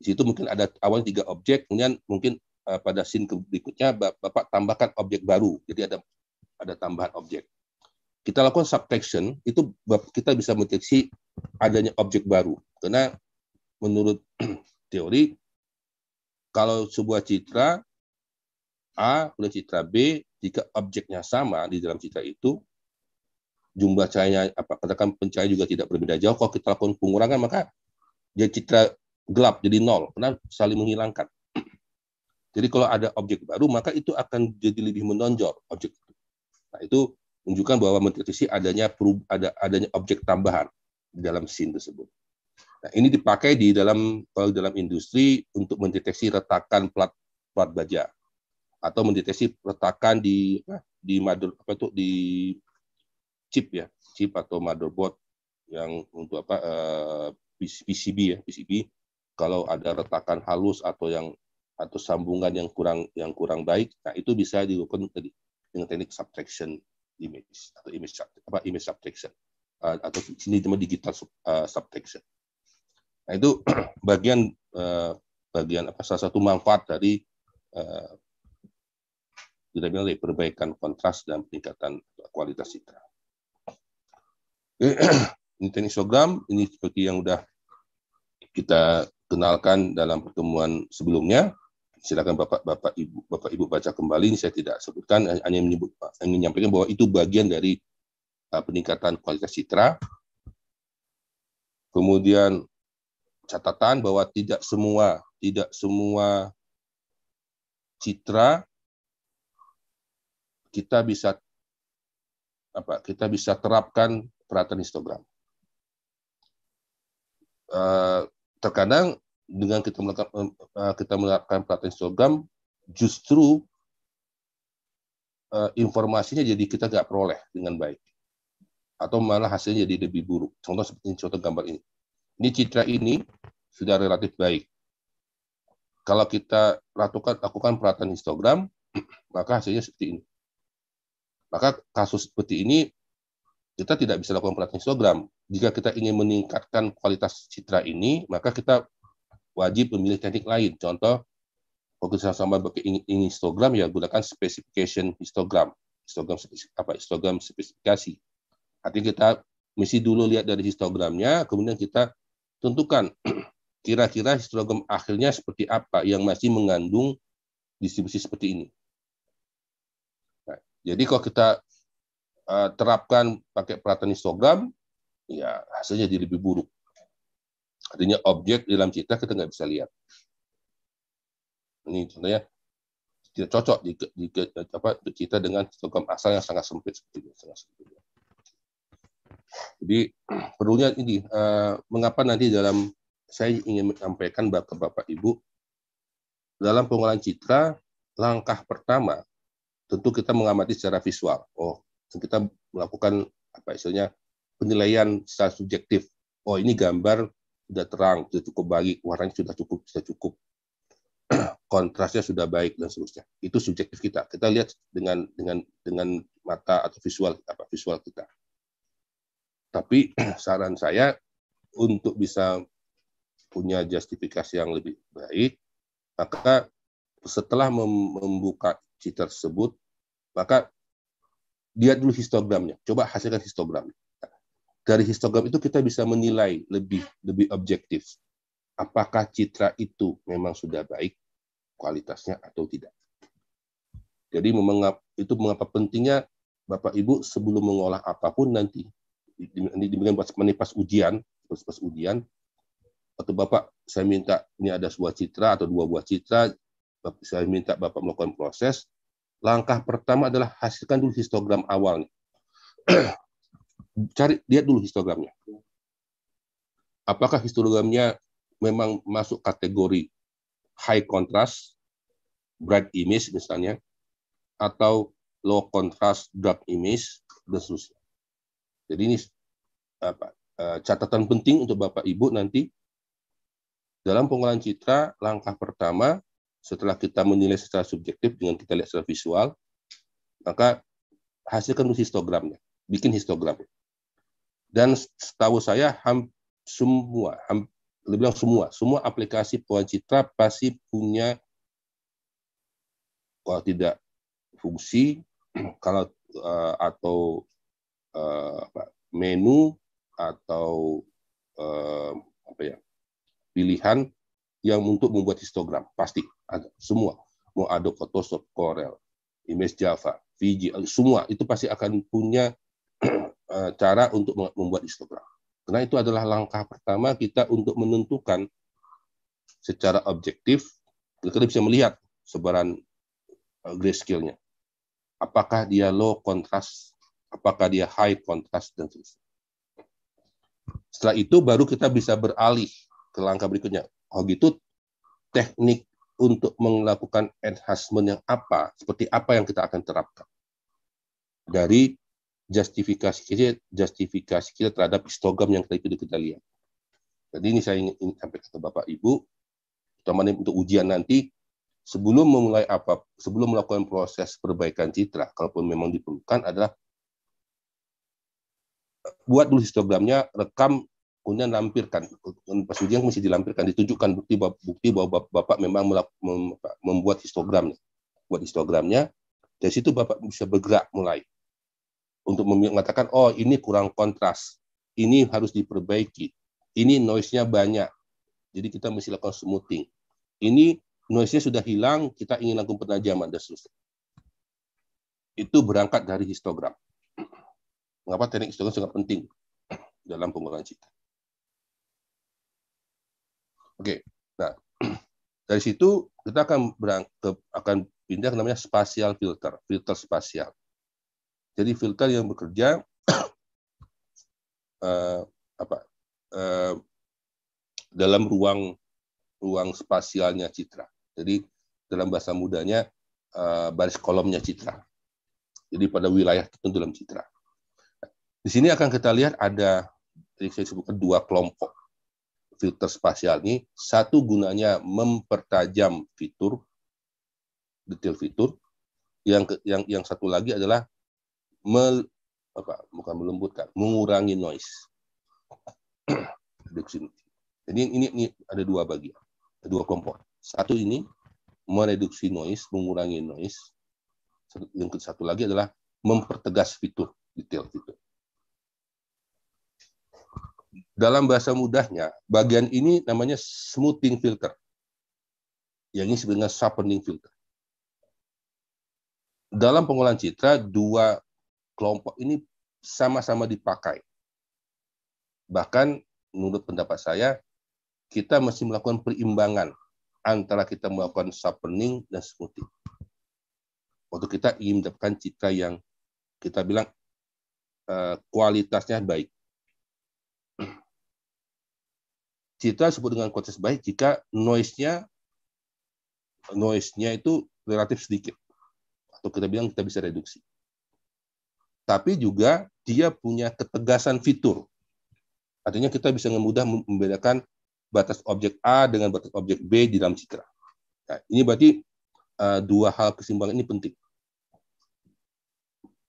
S2: di situ mungkin ada awal tiga objek, kemudian mungkin uh, pada scene berikutnya Bapak tambahkan objek baru. Jadi ada ada tambahan objek. Kita lakukan subtraction, itu kita bisa mendeteksi adanya objek baru. Karena menurut teori, kalau sebuah citra A oleh citra B, jika objeknya sama di dalam citra itu, jumlah cahaya apa katakan pencahaya juga tidak berbeda jauh kalau kita lakukan pengurangan maka dia citra gelap jadi nol karena saling menghilangkan jadi kalau ada objek baru maka itu akan jadi lebih menonjol objek itu nah itu menunjukkan bahwa mengkritisi adanya ada adanya objek tambahan di dalam scene tersebut nah ini dipakai di dalam kalau dalam industri untuk mendeteksi retakan plat plat baja atau mendeteksi retakan di di madu apa itu di chip ya, chip atau motherboard yang untuk apa uh, eh, PCB ya, PCB. Kalau ada retakan halus atau yang atau sambungan yang kurang yang kurang baik, nah itu bisa dilakukan tadi dengan teknik subtraction image atau image apa image subtraction uh, atau sini cuma digital sub, uh, subtraction. Nah itu bagian uh, bagian apa salah satu manfaat dari uh, kita bilang dari perbaikan kontras dan peningkatan kualitas citra. ini teknik isogram ini seperti yang sudah kita kenalkan dalam pertemuan sebelumnya. Silakan Bapak-bapak Ibu Bapak Ibu baca kembali ini saya tidak sebutkan hanya menyebut ingin menyampaikan bahwa itu bagian dari uh, peningkatan kualitas citra. Kemudian catatan bahwa tidak semua tidak semua citra kita bisa apa kita bisa terapkan Perhatian histogram. Uh, terkadang dengan kita melakukan uh, kita melakukan histogram justru uh, informasinya jadi kita nggak peroleh dengan baik atau malah hasilnya jadi lebih buruk. Contoh seperti contoh gambar ini. Ini citra ini sudah relatif baik. Kalau kita lakukan lakukan peralatan histogram, maka hasilnya seperti ini. Maka kasus seperti ini kita tidak bisa lakukan pelatihan histogram. Jika kita ingin meningkatkan kualitas citra ini, maka kita wajib memilih teknik lain. Contoh, kalau kita sama ingin histogram, ya gunakan specification histogram. Histogram apa? Histogram spesifikasi. Artinya kita mesti dulu lihat dari histogramnya, kemudian kita tentukan kira-kira histogram akhirnya seperti apa yang masih mengandung distribusi seperti ini. Nah, jadi kalau kita Eh, terapkan pakai peralatan histogram, ya hasilnya jadi lebih buruk. Artinya objek di dalam citra kita nggak bisa lihat. Ini contohnya tidak cocok jika di, apa, citra dengan histogram asal yang sangat sempit seperti ini. Sangat sempit. Jadi perlunya ini uh, mengapa nanti dalam saya ingin menyampaikan ke Bapak Ibu dalam pengolahan citra langkah pertama tentu kita mengamati secara visual. Oh, kita melakukan apa istilahnya penilaian secara subjektif. Oh ini gambar sudah terang, sudah cukup baik, warnanya sudah cukup, sudah cukup, kontrasnya sudah baik dan seterusnya. Itu subjektif kita. Kita lihat dengan dengan dengan mata atau visual apa visual kita. Tapi saran saya untuk bisa punya justifikasi yang lebih baik, maka setelah membuka citra tersebut, maka lihat dulu histogramnya. Coba hasilkan histogram. Dari histogram itu kita bisa menilai lebih lebih objektif apakah citra itu memang sudah baik kualitasnya atau tidak. Jadi itu mengapa pentingnya Bapak Ibu sebelum mengolah apapun nanti diberikan pas menipas ujian, pas, pas ujian atau Bapak saya minta ini ada sebuah citra atau dua buah citra, saya minta Bapak melakukan proses, langkah pertama adalah hasilkan dulu histogram awalnya. Cari lihat dulu histogramnya. Apakah histogramnya memang masuk kategori high contrast, bright image misalnya, atau low contrast, dark image, dan seterusnya. Jadi ini apa, eh, catatan penting untuk Bapak Ibu nanti dalam pengolahan citra langkah pertama setelah kita menilai secara subjektif dengan kita lihat secara visual, maka hasilkan histogramnya, bikin histogram. Dan setahu saya ham, semua, ham, lebih bilang semua, semua aplikasi Puan Citra pasti punya kalau tidak fungsi, kalau uh, atau uh, apa, menu atau uh, apa ya pilihan yang untuk membuat histogram pasti ada semua mau Adobe Photoshop, Corel, Image Java, Fiji, eh, semua itu pasti akan punya eh, cara untuk membuat histogram. Karena itu adalah langkah pertama kita untuk menentukan secara objektif kita bisa melihat sebaran eh, grayscale-nya. Apakah dia low contrast, apakah dia high contrast dan seterusnya. Setelah itu baru kita bisa beralih ke langkah berikutnya oh gitu teknik untuk melakukan enhancement yang apa, seperti apa yang kita akan terapkan dari justifikasi kita, justifikasi kita terhadap histogram yang kita itu kita lihat. Jadi ini saya ingin, sampai sampaikan ke Bapak Ibu, terutama untuk ujian nanti, sebelum memulai apa, sebelum melakukan proses perbaikan citra, kalaupun memang diperlukan adalah buat dulu histogramnya, rekam kemudian lampirkan persetujuan mesti dilampirkan Ditunjukkan bukti bukti bahwa bapak memang membuat histogram, buat histogramnya dari situ bapak bisa bergerak mulai untuk mengatakan oh ini kurang kontras ini harus diperbaiki ini noise-nya banyak jadi kita mesti lakukan smoothing ini noise-nya sudah hilang kita ingin lakukan penajaman dan seterusnya itu berangkat dari histogram mengapa teknik histogram sangat penting dalam pengolahan cita Oke, nah dari situ kita akan ke akan pindah ke namanya spasial filter, filter spasial. Jadi filter yang bekerja eh, apa eh, dalam ruang ruang spasialnya citra. Jadi dalam bahasa mudanya eh, baris kolomnya citra. Jadi pada wilayah tertentu dalam citra. Di sini akan kita lihat ada saya sebutkan dua kelompok filter spasial ini satu gunanya mempertajam fitur detail fitur yang yang yang satu lagi adalah mel, apa bukan melembutkan mengurangi noise reduksi jadi ini, ini ada dua bagian ada dua komponen satu ini mereduksi noise mengurangi noise yang satu lagi adalah mempertegas fitur detail fitur dalam bahasa mudahnya, bagian ini namanya smoothing filter. Yang ini sebenarnya sharpening filter. Dalam pengolahan citra, dua kelompok ini sama-sama dipakai. Bahkan menurut pendapat saya, kita masih melakukan perimbangan antara kita melakukan softening dan smoothing. untuk kita ingin mendapatkan citra yang kita bilang eh, kualitasnya baik Citra disebut dengan kualitas baik jika noise-nya noise-nya itu relatif sedikit. Atau kita bilang kita bisa reduksi. Tapi juga dia punya ketegasan fitur. Artinya kita bisa mudah membedakan batas objek A dengan batas objek B di dalam citra. Nah, ini berarti uh, dua hal keseimbangan ini penting.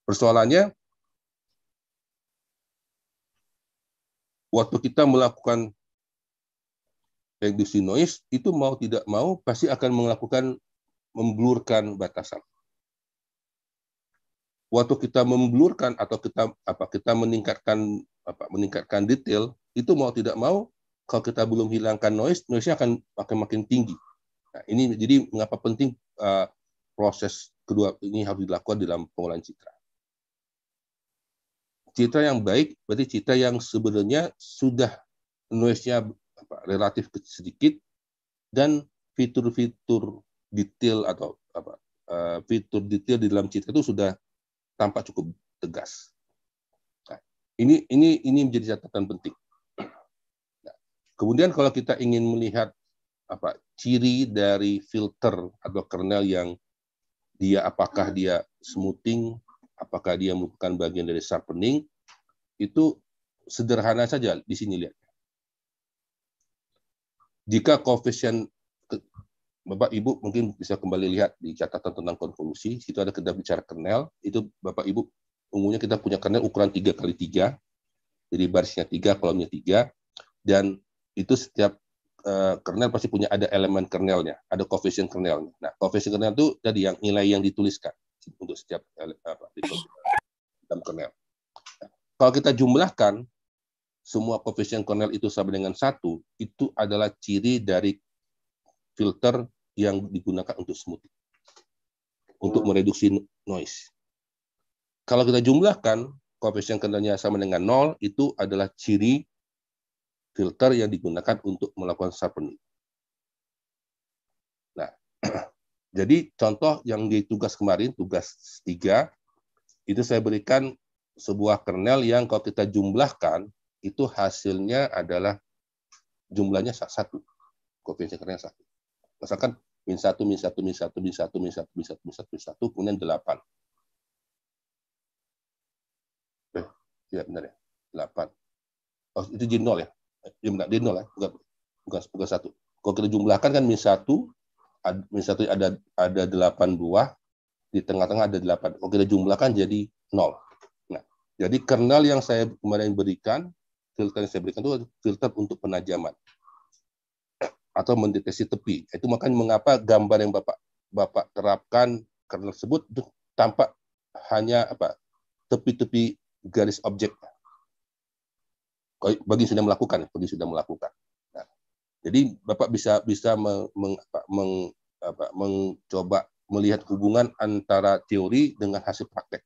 S2: Persoalannya, waktu kita melakukan reduksi noise itu mau tidak mau pasti akan melakukan memblurkan batasan. Waktu kita memblurkan atau kita apa kita meningkatkan apa meningkatkan detail itu mau tidak mau kalau kita belum hilangkan noise noise-nya akan makin makin tinggi. Nah, ini jadi mengapa penting uh, proses kedua ini harus dilakukan dalam pengolahan citra. Citra yang baik berarti citra yang sebenarnya sudah noise-nya apa, relatif sedikit dan fitur-fitur detail atau apa uh, fitur detail di dalam citra itu sudah tampak cukup tegas. Nah, ini ini ini menjadi catatan penting. Nah, kemudian kalau kita ingin melihat apa ciri dari filter atau kernel yang dia apakah dia smoothing, apakah dia merupakan bagian dari sharpening itu sederhana saja di sini lihat. Jika koefisien Bapak Ibu mungkin bisa kembali lihat di catatan tentang konvolusi, situ ada kita bicara kernel, itu Bapak Ibu umumnya kita punya kernel ukuran 3 kali 3. Jadi barisnya 3, kolomnya 3 dan itu setiap eh, kernel pasti punya ada elemen kernelnya, ada koefisien kernelnya. Nah, koefisien kernel itu tadi yang nilai yang dituliskan untuk setiap apa, dalam kernel. Nah, kalau kita jumlahkan semua koefisien Cornell itu sama dengan satu, itu adalah ciri dari filter yang digunakan untuk smoothing, untuk hmm. mereduksi noise. Kalau kita jumlahkan, koefisien kernelnya sama dengan nol, itu adalah ciri filter yang digunakan untuk melakukan sharpening. Nah, jadi contoh yang di tugas kemarin, tugas tiga itu saya berikan sebuah kernel yang kalau kita jumlahkan, itu hasilnya adalah jumlahnya satu. Koefisien sekarang satu. Misalkan min satu, min satu, min satu, min satu, min satu, min satu, min satu, min satu, kemudian delapan. Eh, ya benar ya, delapan. Oh, itu jadi nol ya? Ya benar, jadi nol ya, bukan bukan bukan satu. Kalau kita jumlahkan kan min satu, min satu ada ada delapan buah, di tengah-tengah ada delapan. Kalau kita jumlahkan jadi nol. Nah, jadi kernel yang saya kemarin berikan filter yang saya berikan itu filter untuk penajaman atau mendeteksi tepi. Itu makanya mengapa gambar yang Bapak Bapak terapkan karena tersebut tampak hanya apa tepi-tepi garis objek bagi sudah melakukan bagi sudah melakukan nah, jadi bapak bisa bisa meng, meng, meng, apa, mencoba melihat hubungan antara teori dengan hasil praktek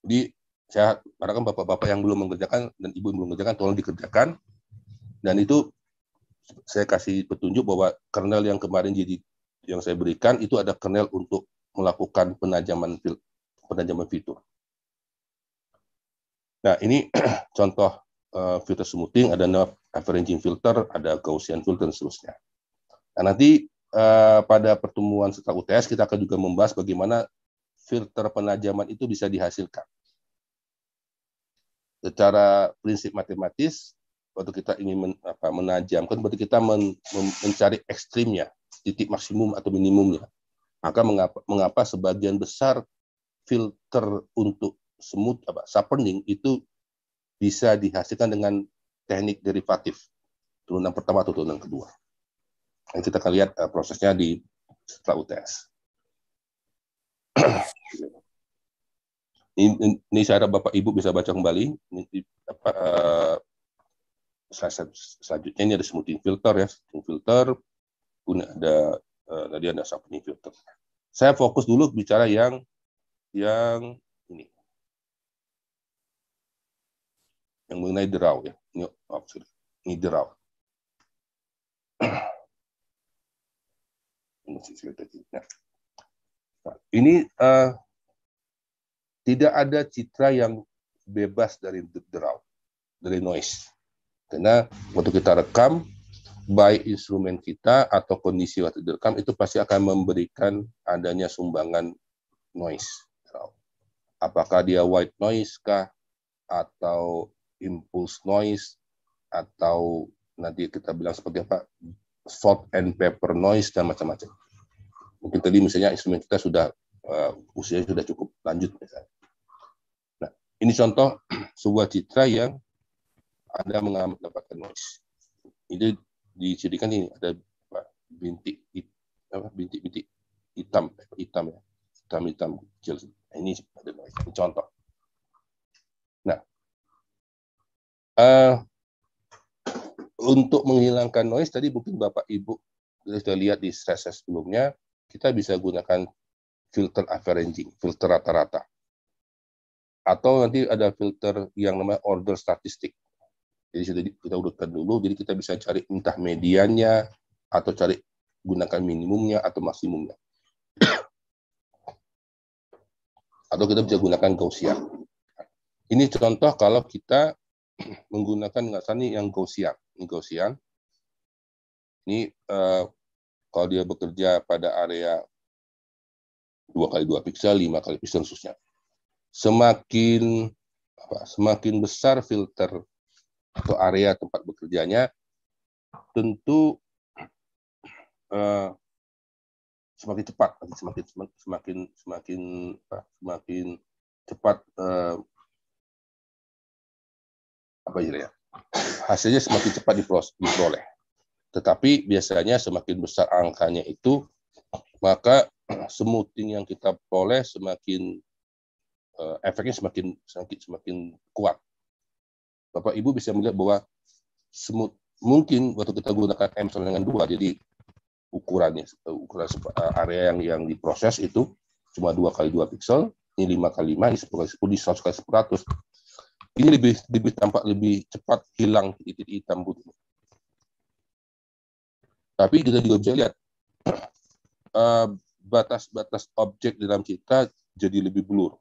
S2: jadi saya harapkan bapak-bapak yang belum mengerjakan dan ibu yang belum mengerjakan tolong dikerjakan dan itu saya kasih petunjuk bahwa kernel yang kemarin jadi yang saya berikan itu ada kernel untuk melakukan penajaman penajaman fitur. Nah ini contoh uh, filter smoothing ada averaging filter, ada Gaussian filter dan seterusnya. Nah nanti eh, pada pertemuan setelah UTS kita akan juga membahas bagaimana filter penajaman itu bisa dihasilkan secara prinsip matematis waktu kita ingin men, apa, menajamkan berarti kita men, men, mencari ekstrimnya titik maksimum atau minimumnya maka mengapa, mengapa sebagian besar filter untuk smooth apa sharpening itu bisa dihasilkan dengan teknik derivatif turunan pertama atau turunan kedua yang kita akan lihat uh, prosesnya di setelah UTS ini, ini saya harap Bapak Ibu bisa baca kembali. Ini, apa, uh, selanjutnya ini ada smoothing filter ya, smoothing filter. Guna ada uh, tadi ada smoothing filter. Saya fokus dulu bicara yang yang ini. Yang mengenai draw ya. Ini, oh, ini draw. ini uh, tidak ada citra yang bebas dari derau, dari noise. Karena waktu kita rekam, baik instrumen kita atau kondisi waktu direkam itu pasti akan memberikan adanya sumbangan noise. Apakah dia white noise kah atau impulse noise atau nanti kita bilang seperti apa salt and pepper noise dan macam-macam. Mungkin tadi misalnya instrumen kita sudah uh, usianya sudah cukup lanjut misalnya. Nah, ini contoh sebuah citra yang Anda mendapatkan noise. Ini dicirikan ini ada bintik apa bintik-bintik hitam hitam ya hitam hitam kecil nah, ini ada noise ini contoh nah uh, untuk menghilangkan noise tadi mungkin bapak ibu sudah lihat di stress sebelumnya kita bisa gunakan filter averaging, filter rata-rata. Atau nanti ada filter yang namanya order statistik. Jadi sudah kita urutkan dulu, jadi kita bisa cari entah medianya, atau cari gunakan minimumnya atau maksimumnya. atau kita bisa gunakan Gaussian. Ini contoh kalau kita menggunakan nggak sani yang Gaussian. Ini Gaussian. Ini uh, kalau dia bekerja pada area dua kali dua piksel, lima kali piksel, khususnya. Semakin apa, semakin besar filter atau area tempat bekerjanya, tentu uh, semakin cepat, semakin semakin semakin
S1: semakin apa, semakin cepat uh,
S2: apa ya hasilnya semakin cepat diperoleh. Tetapi biasanya semakin besar angkanya itu, maka smoothing yang kita peroleh semakin uh, efeknya semakin sakit semakin kuat. Bapak Ibu bisa melihat bahwa semut mungkin waktu kita gunakan M sama dengan dua, jadi ukurannya eh, ukuran eh, area yang yang diproses itu cuma dua kali dua pixel ini lima kali lima, ini sepuluh kali sepuluh, ini seratus kali seratus. Ini lebih lebih tampak lebih cepat hilang titik hitam putih. Tapi kita juga bisa lihat uh, batas-batas objek di dalam kita jadi lebih blur.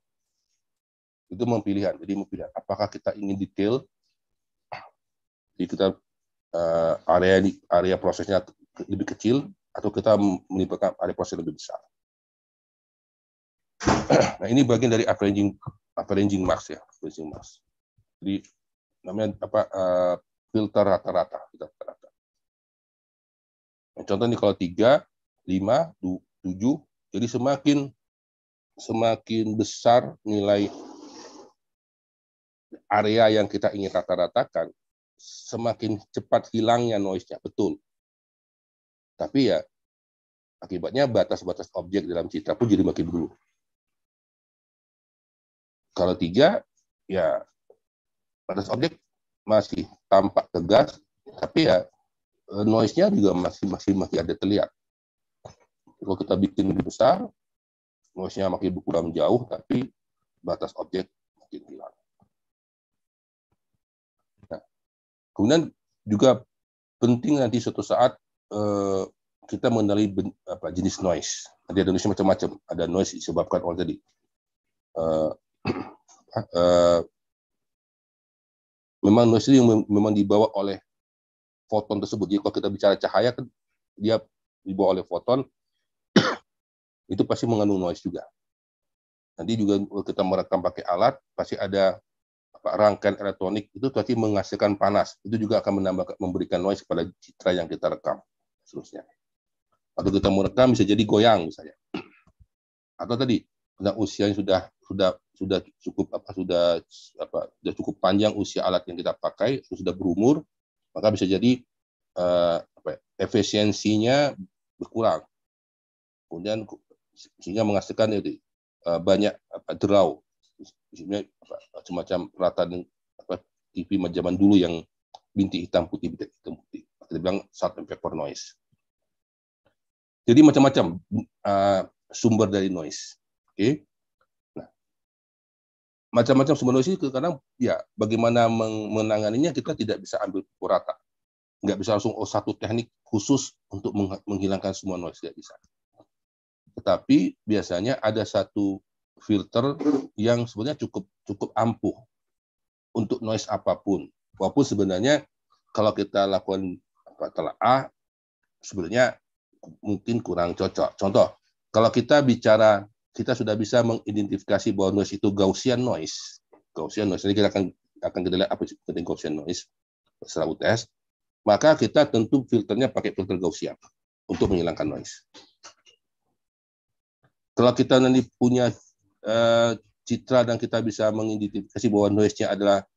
S2: Itu mempilihan. Jadi mempilihan. Apakah kita ingin detail? Jadi kita uh, area di area prosesnya lebih kecil atau kita melibatkan area proses lebih besar. nah ini bagian dari arranging arranging max ya, arranging max. Jadi namanya apa uh, filter rata-rata, rata Nah, contoh nih kalau tiga, lima, 7. Jadi semakin semakin besar nilai area yang kita ingin rata-ratakan, semakin cepat hilangnya noise-nya. Betul. Tapi ya akibatnya batas-batas objek dalam citra pun jadi makin
S1: dulu. Kalau tiga, ya
S2: batas objek masih tampak tegas, tapi ya eh, noise-nya juga masih masih masih ada terlihat. Kalau kita bikin lebih besar, noise-nya makin berkurang jauh, tapi batas objek makin hilang. Nah, kemudian juga penting nanti suatu saat eh, kita mengenali ben, apa, jenis noise. Nanti ada noise macam-macam. Ada noise disebabkan oleh tadi eh, eh, memang noise itu yang memang dibawa oleh foton tersebut. Jadi kalau kita bicara cahaya kan, dia dibawa oleh foton, itu pasti mengandung noise juga. Nanti juga kita merekam pakai alat, pasti ada apa, rangkaian elektronik itu pasti menghasilkan panas. Itu juga akan menambah, memberikan noise kepada citra yang kita rekam, seterusnya. Atau kita merekam bisa jadi goyang misalnya. Atau tadi karena usianya sudah sudah sudah cukup apa sudah apa sudah cukup panjang usia alat yang kita pakai sudah berumur maka bisa jadi uh, apa, ya, efisiensinya berkurang kemudian sehingga menghasilkan itu eh, banyak apa, draw semacam peralatan apa, TV zaman dulu yang bintik hitam putih bintik hitam putih kita bilang sound and paper noise jadi macam-macam uh, sumber dari noise oke okay? nah macam-macam sumber noise itu kadang ya bagaimana menanganinya kita tidak bisa ambil rata nggak bisa langsung oh satu teknik khusus untuk menghilangkan semua noise nggak bisa tetapi biasanya ada satu filter yang sebenarnya cukup cukup ampuh untuk noise apapun. Walaupun sebenarnya kalau kita lakukan apa, telaah sebenarnya mungkin kurang cocok. Contoh, kalau kita bicara kita sudah bisa mengidentifikasi bahwa noise itu Gaussian noise. Gaussian noise. ini kita akan akan kita lihat apa itu Gaussian noise setelah UTS. Maka kita tentu filternya pakai filter Gaussian untuk menghilangkan noise setelah kita nanti punya uh, citra dan kita bisa mengidentifikasi bahwa noise-nya adalah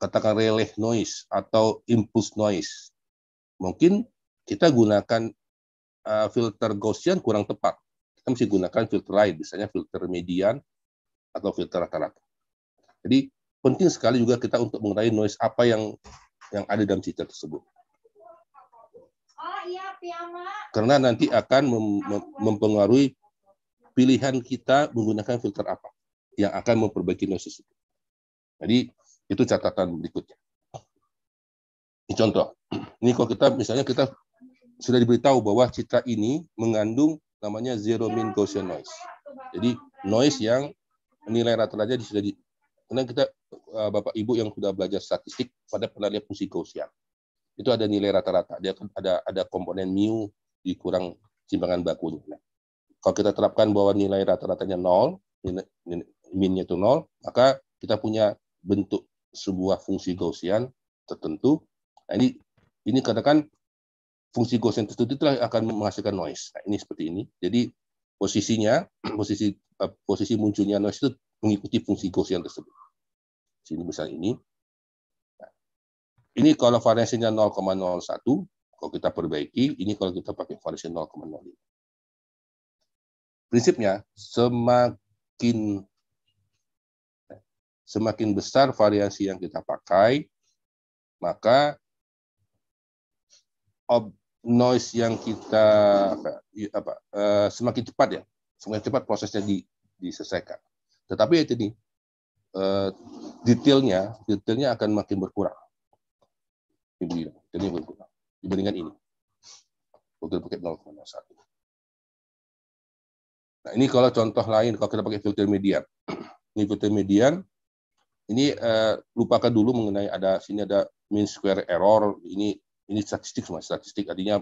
S2: katakan relay noise atau impulse noise, mungkin kita gunakan uh, filter Gaussian kurang tepat. Kita mesti gunakan filter lain, misalnya filter median atau filter rata-rata. Jadi penting sekali juga kita untuk mengenai noise apa yang yang ada dalam citra tersebut. Oh, iya, Karena nanti akan mem mempengaruhi pilihan kita menggunakan filter apa yang akan memperbaiki nosis itu. Jadi itu catatan berikutnya. Ini contoh. Ini kalau kita misalnya kita sudah diberitahu bahwa citra ini mengandung namanya zero mean Gaussian noise. Jadi noise yang nilai rata-rata sudah di karena kita eh, Bapak Ibu yang sudah belajar statistik pada pernah lihat fungsi Gaussian. Itu ada nilai rata-rata, dia kan ada ada komponen mu dikurang simpangan bakunya. Nah, kalau kita terapkan bahwa nilai rata-ratanya nol, minnya itu nol, maka kita punya bentuk sebuah fungsi Gaussian tertentu. Nah, ini ini katakan fungsi Gaussian tertentu itu akan menghasilkan noise. Nah, ini seperti ini. Jadi posisinya, posisi eh, posisi munculnya noise itu mengikuti fungsi Gaussian tersebut. Sini misalnya ini. Nah, ini kalau variasinya 0,01, kalau kita perbaiki, ini kalau kita pakai variasi 0,05 prinsipnya semakin semakin besar variasi yang kita pakai, maka ob, noise yang kita apa, apa uh, eh, semakin cepat ya, semakin cepat prosesnya di, diselesaikan. Tetapi ya ini uh, detailnya, detailnya akan makin berkurang. Ini berkurang dibandingkan ini. Google pakai 0,1. Nah, ini kalau contoh lain, kalau kita pakai filter median. Ini filter median, ini eh, lupakan dulu mengenai ada sini ada mean square error, ini ini statistik semua, statistik artinya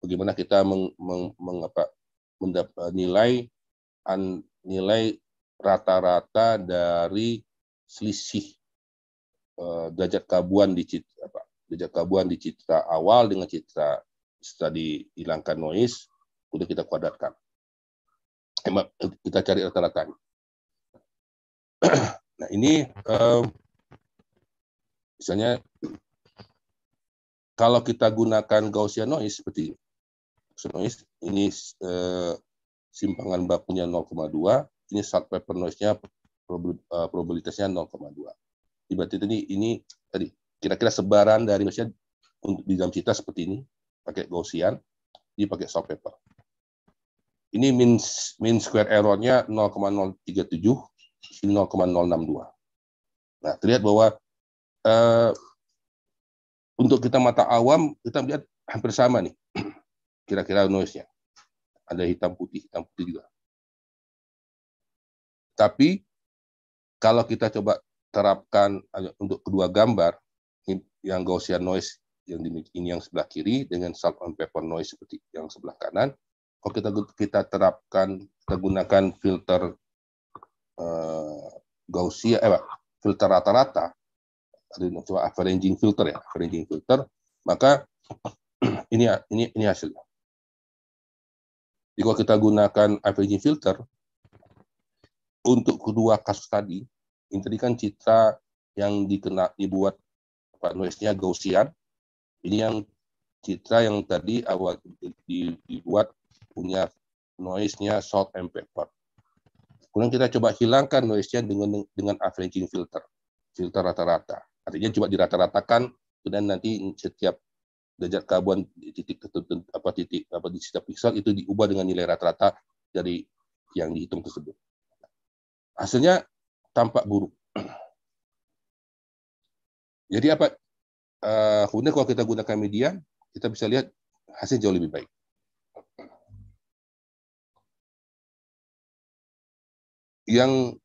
S2: bagaimana kita meng, meng, meng apa, mendap, eh, nilai an, nilai rata-rata dari selisih eh, derajat kabuan di citra, apa, derajat kabuan di citra awal dengan citra setelah dihilangkan noise, kemudian kita kuadratkan. Emak kita cari rata rata nah ini um, misalnya kalau kita gunakan Gaussian noise seperti Gaussian noise ini uh, simpangan bakunya 0,2, ini salt paper noise-nya eh, probabilitasnya 0,2. Tiba-tiba ini ini tadi kira-kira sebaran dari misalnya untuk di dalam cita seperti ini pakai Gaussian dipakai salt paper. Ini mean, mean square errornya 0,037, ini 0,062. Nah, terlihat bahwa uh, untuk kita mata awam, kita melihat hampir sama nih, kira-kira noise-nya. Ada hitam putih, hitam putih juga. Tapi kalau kita coba terapkan untuk kedua gambar, yang Gaussian noise yang ini yang sebelah kiri dengan salt on paper noise seperti yang sebelah kanan, kalau kita kita terapkan kita gunakan filter uh, Gaussian eh filter rata-rata coba averaging filter ya averaging filter maka ini ini ini hasilnya jika kita gunakan averaging filter untuk kedua kasus tadi ini tadi kan citra yang dikena dibuat apa noise-nya Gaussian ini yang citra yang tadi awal dibuat punya noise-nya salt and pepper. Kemudian kita coba hilangkan noise-nya dengan dengan averaging filter, filter rata-rata. Artinya coba dirata-ratakan dan nanti setiap derajat kabuan di titik tertentu apa titik apa di setiap pixel itu diubah dengan nilai rata-rata dari yang dihitung tersebut. Hasilnya tampak buruk. Jadi apa? Uh, kemudian kalau kita gunakan median, kita bisa lihat hasil jauh lebih baik. yang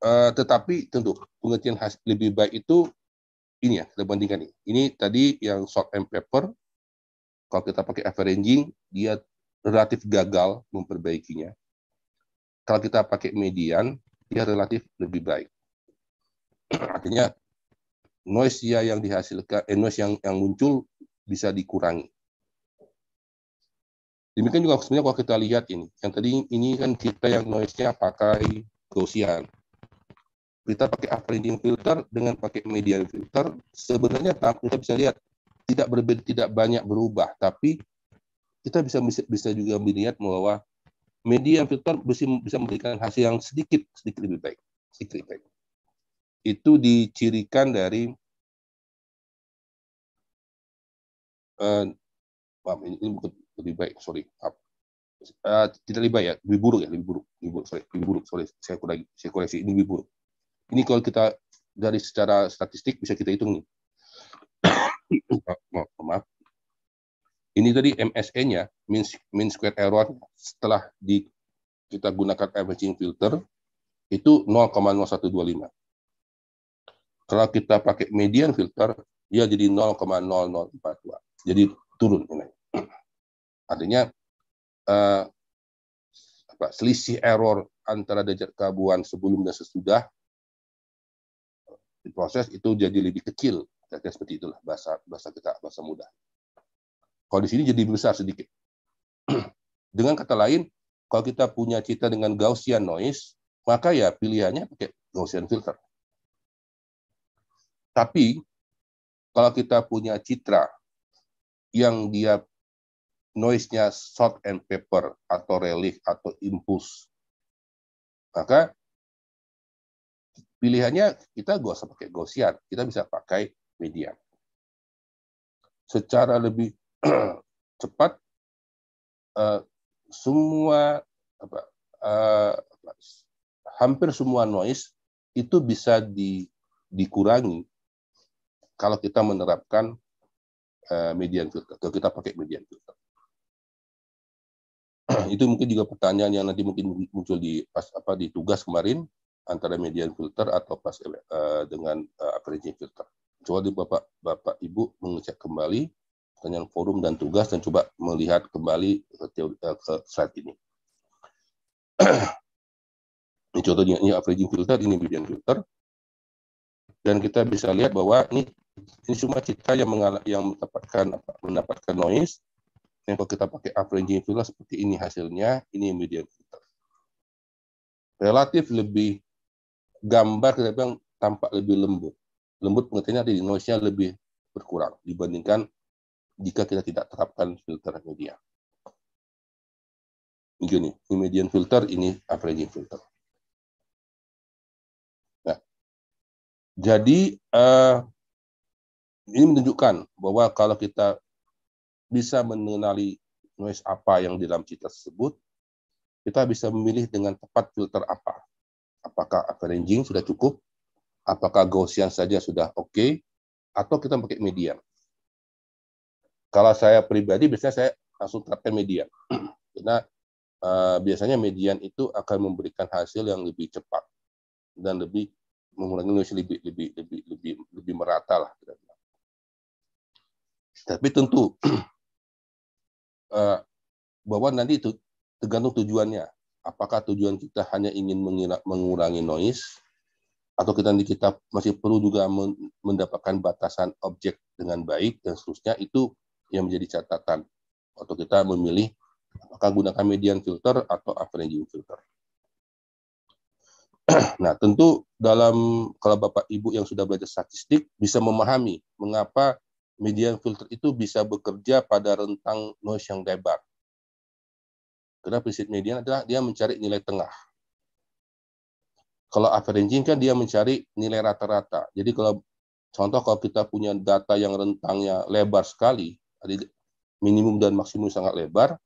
S2: uh, tetapi tentu pengertian khas lebih baik itu ini ya kita bandingkan ini. Ini tadi yang salt and pepper kalau kita pakai averaging dia relatif gagal memperbaikinya. Kalau kita pakai median dia relatif lebih baik. Artinya noise ya yang dihasilkan eh, noise yang yang muncul bisa dikurangi. Demikian juga sebenarnya kalau kita lihat ini, yang tadi ini kan kita yang noise-nya pakai Gaussian. Kita pakai upgrading filter dengan pakai median filter, sebenarnya kita bisa lihat tidak berbeda, tidak banyak berubah, tapi kita bisa bisa juga melihat bahwa median filter bisa, bisa memberikan hasil yang sedikit sedikit lebih baik, sedikit lebih baik. Itu
S1: dicirikan dari uh,
S2: ini, ini lebih baik sorry up uh, eh, tidak lebih baik ya lebih buruk ya lebih buruk lebih buruk sorry lebih buruk sorry saya kurang saya koreksi ini lebih buruk ini kalau kita dari secara statistik bisa kita hitung nih maaf, maaf ini tadi MSE-nya mean, mean square error setelah di kita gunakan averaging filter itu 0,0125 kalau kita pakai median filter ya jadi 0,0042 jadi turun ini Artinya uh, apa, selisih error antara derajat keabuan sebelum dan sesudah diproses itu jadi lebih kecil. Kira-kira seperti itulah bahasa bahasa kita bahasa mudah. Kalau di sini jadi besar sedikit. dengan kata lain, kalau kita punya cita dengan Gaussian noise, maka ya pilihannya pakai Gaussian filter. Tapi kalau kita punya citra yang dia noise-nya salt and pepper atau relief atau impuls.
S1: Maka pilihannya kita gak usah pakai Gaussian, kita bisa pakai median. Secara lebih
S2: cepat eh, semua apa, eh, hampir semua noise itu bisa di, dikurangi kalau kita menerapkan uh, eh, median filter, kalau kita pakai median filter. itu mungkin juga pertanyaan yang nanti mungkin muncul di pas apa di tugas kemarin antara median filter atau pas uh, dengan uh, eh, averaging filter. Coba di Bapak Bapak Ibu mengecek kembali pertanyaan forum dan tugas dan coba melihat kembali ke, teori, uh, ke slide ini. ini contohnya ini averaging filter, ini median filter. Dan kita bisa lihat bahwa ini ini cuma kita yang yang mendapatkan mendapatkan noise yang kalau kita pakai averaging filter seperti ini hasilnya, ini median filter Relatif lebih gambar kita bilang tampak lebih lembut. Lembut pengertiannya di noise-nya lebih berkurang dibandingkan jika kita tidak terapkan filter media. Begini, gitu ini median filter, ini
S1: averaging filter. Nah, jadi
S2: uh, ini menunjukkan bahwa kalau kita bisa mengenali noise apa yang di dalam citra tersebut, kita bisa memilih dengan tepat filter apa. Apakah averaging sudah cukup? Apakah Gaussian saja sudah oke? Okay? Atau kita pakai median? Kalau saya pribadi, biasanya saya langsung terapkan median. Karena uh, biasanya median itu akan memberikan hasil yang lebih cepat dan lebih mengurangi noise lebih lebih lebih lebih lebih merata lah. Tapi tentu uh, bahwa nanti itu tergantung tujuannya. Apakah tujuan kita hanya ingin mengurangi noise atau kita nanti kita masih perlu juga mendapatkan batasan objek dengan baik dan seterusnya itu yang menjadi catatan atau kita memilih apakah gunakan median filter atau averaging filter. Nah, tentu dalam kalau Bapak Ibu yang sudah belajar statistik bisa memahami mengapa median filter itu bisa bekerja pada rentang noise yang lebar. Karena prinsip median adalah dia mencari nilai tengah. Kalau averaging kan dia mencari nilai rata-rata. Jadi kalau contoh kalau kita punya data yang rentangnya lebar sekali, minimum dan maksimum sangat lebar,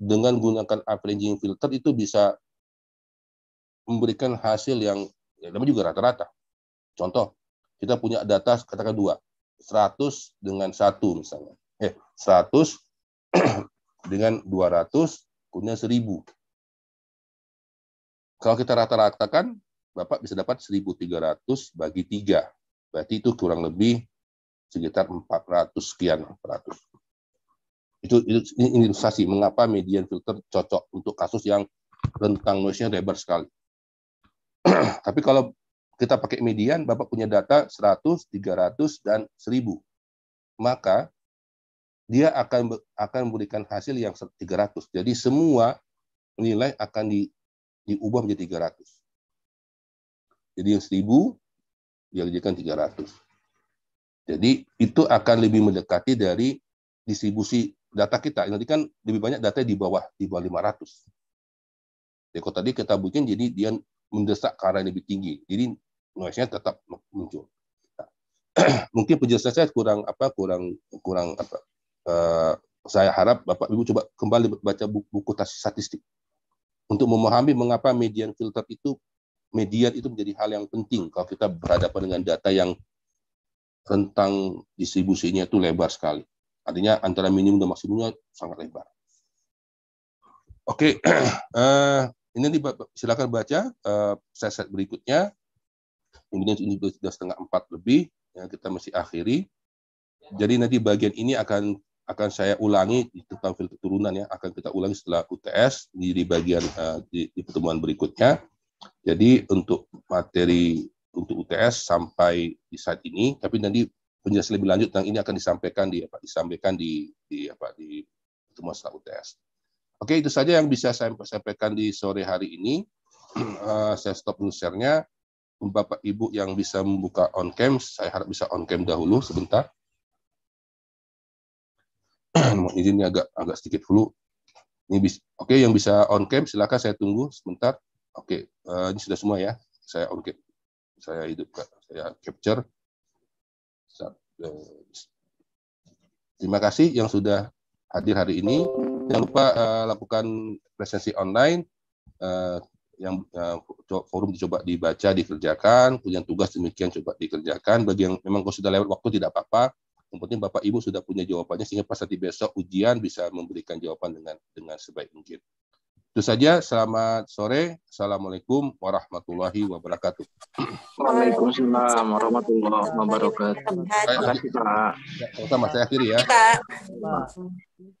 S2: dengan gunakan averaging filter itu bisa memberikan hasil yang ya juga rata-rata. Contoh, kita punya data katakan dua, 100 dengan 1 misalnya. Eh, 100 dengan 200 punya 1000. Kalau kita rata-ratakan, Bapak bisa dapat 1300 bagi 3. Berarti itu kurang lebih sekitar 400 sekian 400. Itu, itu ini ilustrasi mengapa median filter cocok untuk kasus yang rentang noise-nya lebar sekali. Tapi kalau kita pakai median, Bapak punya data 100, 300, dan 1000. Maka dia akan akan memberikan hasil yang 300. Jadi semua nilai akan di, diubah menjadi 300. Jadi yang 1000 dia jadikan 300. Jadi itu akan lebih mendekati dari distribusi data kita. Nanti kan lebih banyak data di bawah, di bawah 500. Jadi ya, kalau tadi kita bikin jadi dia mendesak ke arah yang lebih tinggi. Jadi noise-nya tetap muncul. Nah, mungkin penjelasan saya kurang apa kurang kurang apa uh, saya harap Bapak Ibu coba kembali baca buku, buku statistik untuk memahami mengapa median filter itu median itu menjadi hal yang penting kalau kita berhadapan dengan data yang rentang distribusinya itu lebar sekali. Artinya antara minimum dan maksimumnya sangat lebar. Oke, okay. uh, eh, ini silakan baca uh, eh, set berikutnya kemudian ini sudah setengah empat lebih ya, kita masih akhiri jadi nanti bagian ini akan akan saya ulangi di tampil keturunan ya akan kita ulangi setelah UTS di, di bagian uh, di, di pertemuan berikutnya jadi untuk materi untuk UTS sampai di saat ini tapi nanti penjelasan lebih lanjut tentang ini akan disampaikan di apa disampaikan di di apa di pertemuan setelah UTS oke itu saja yang bisa saya sampaikan di sore hari ini uh, saya stop dulu Bapak Ibu yang bisa membuka on cam, saya harap bisa on cam dahulu sebentar. Mohon izin ini agak agak sedikit flu. Ini bisa, oke yang bisa on cam silakan saya tunggu sebentar. Oke, eh, ini sudah semua ya. Saya on cam. Saya hidupkan, saya capture. Eh, terima kasih yang sudah hadir hari ini. Jangan lupa eh, lakukan presensi online yang uh, forum dicoba dibaca dikerjakan, punya tugas demikian coba dikerjakan. Bagi yang memang kalau sudah lewat waktu tidak apa-apa. Yang penting Bapak Ibu sudah punya jawabannya sehingga pas nanti besok ujian bisa memberikan jawaban dengan dengan sebaik mungkin. Itu saja. Selamat sore. Assalamualaikum warahmatullahi wabarakatuh. Waalaikumsalam warahmatullahi wabarakatuh. Terima kasih Pak. Sama saya akhiri ya.
S1: Pak.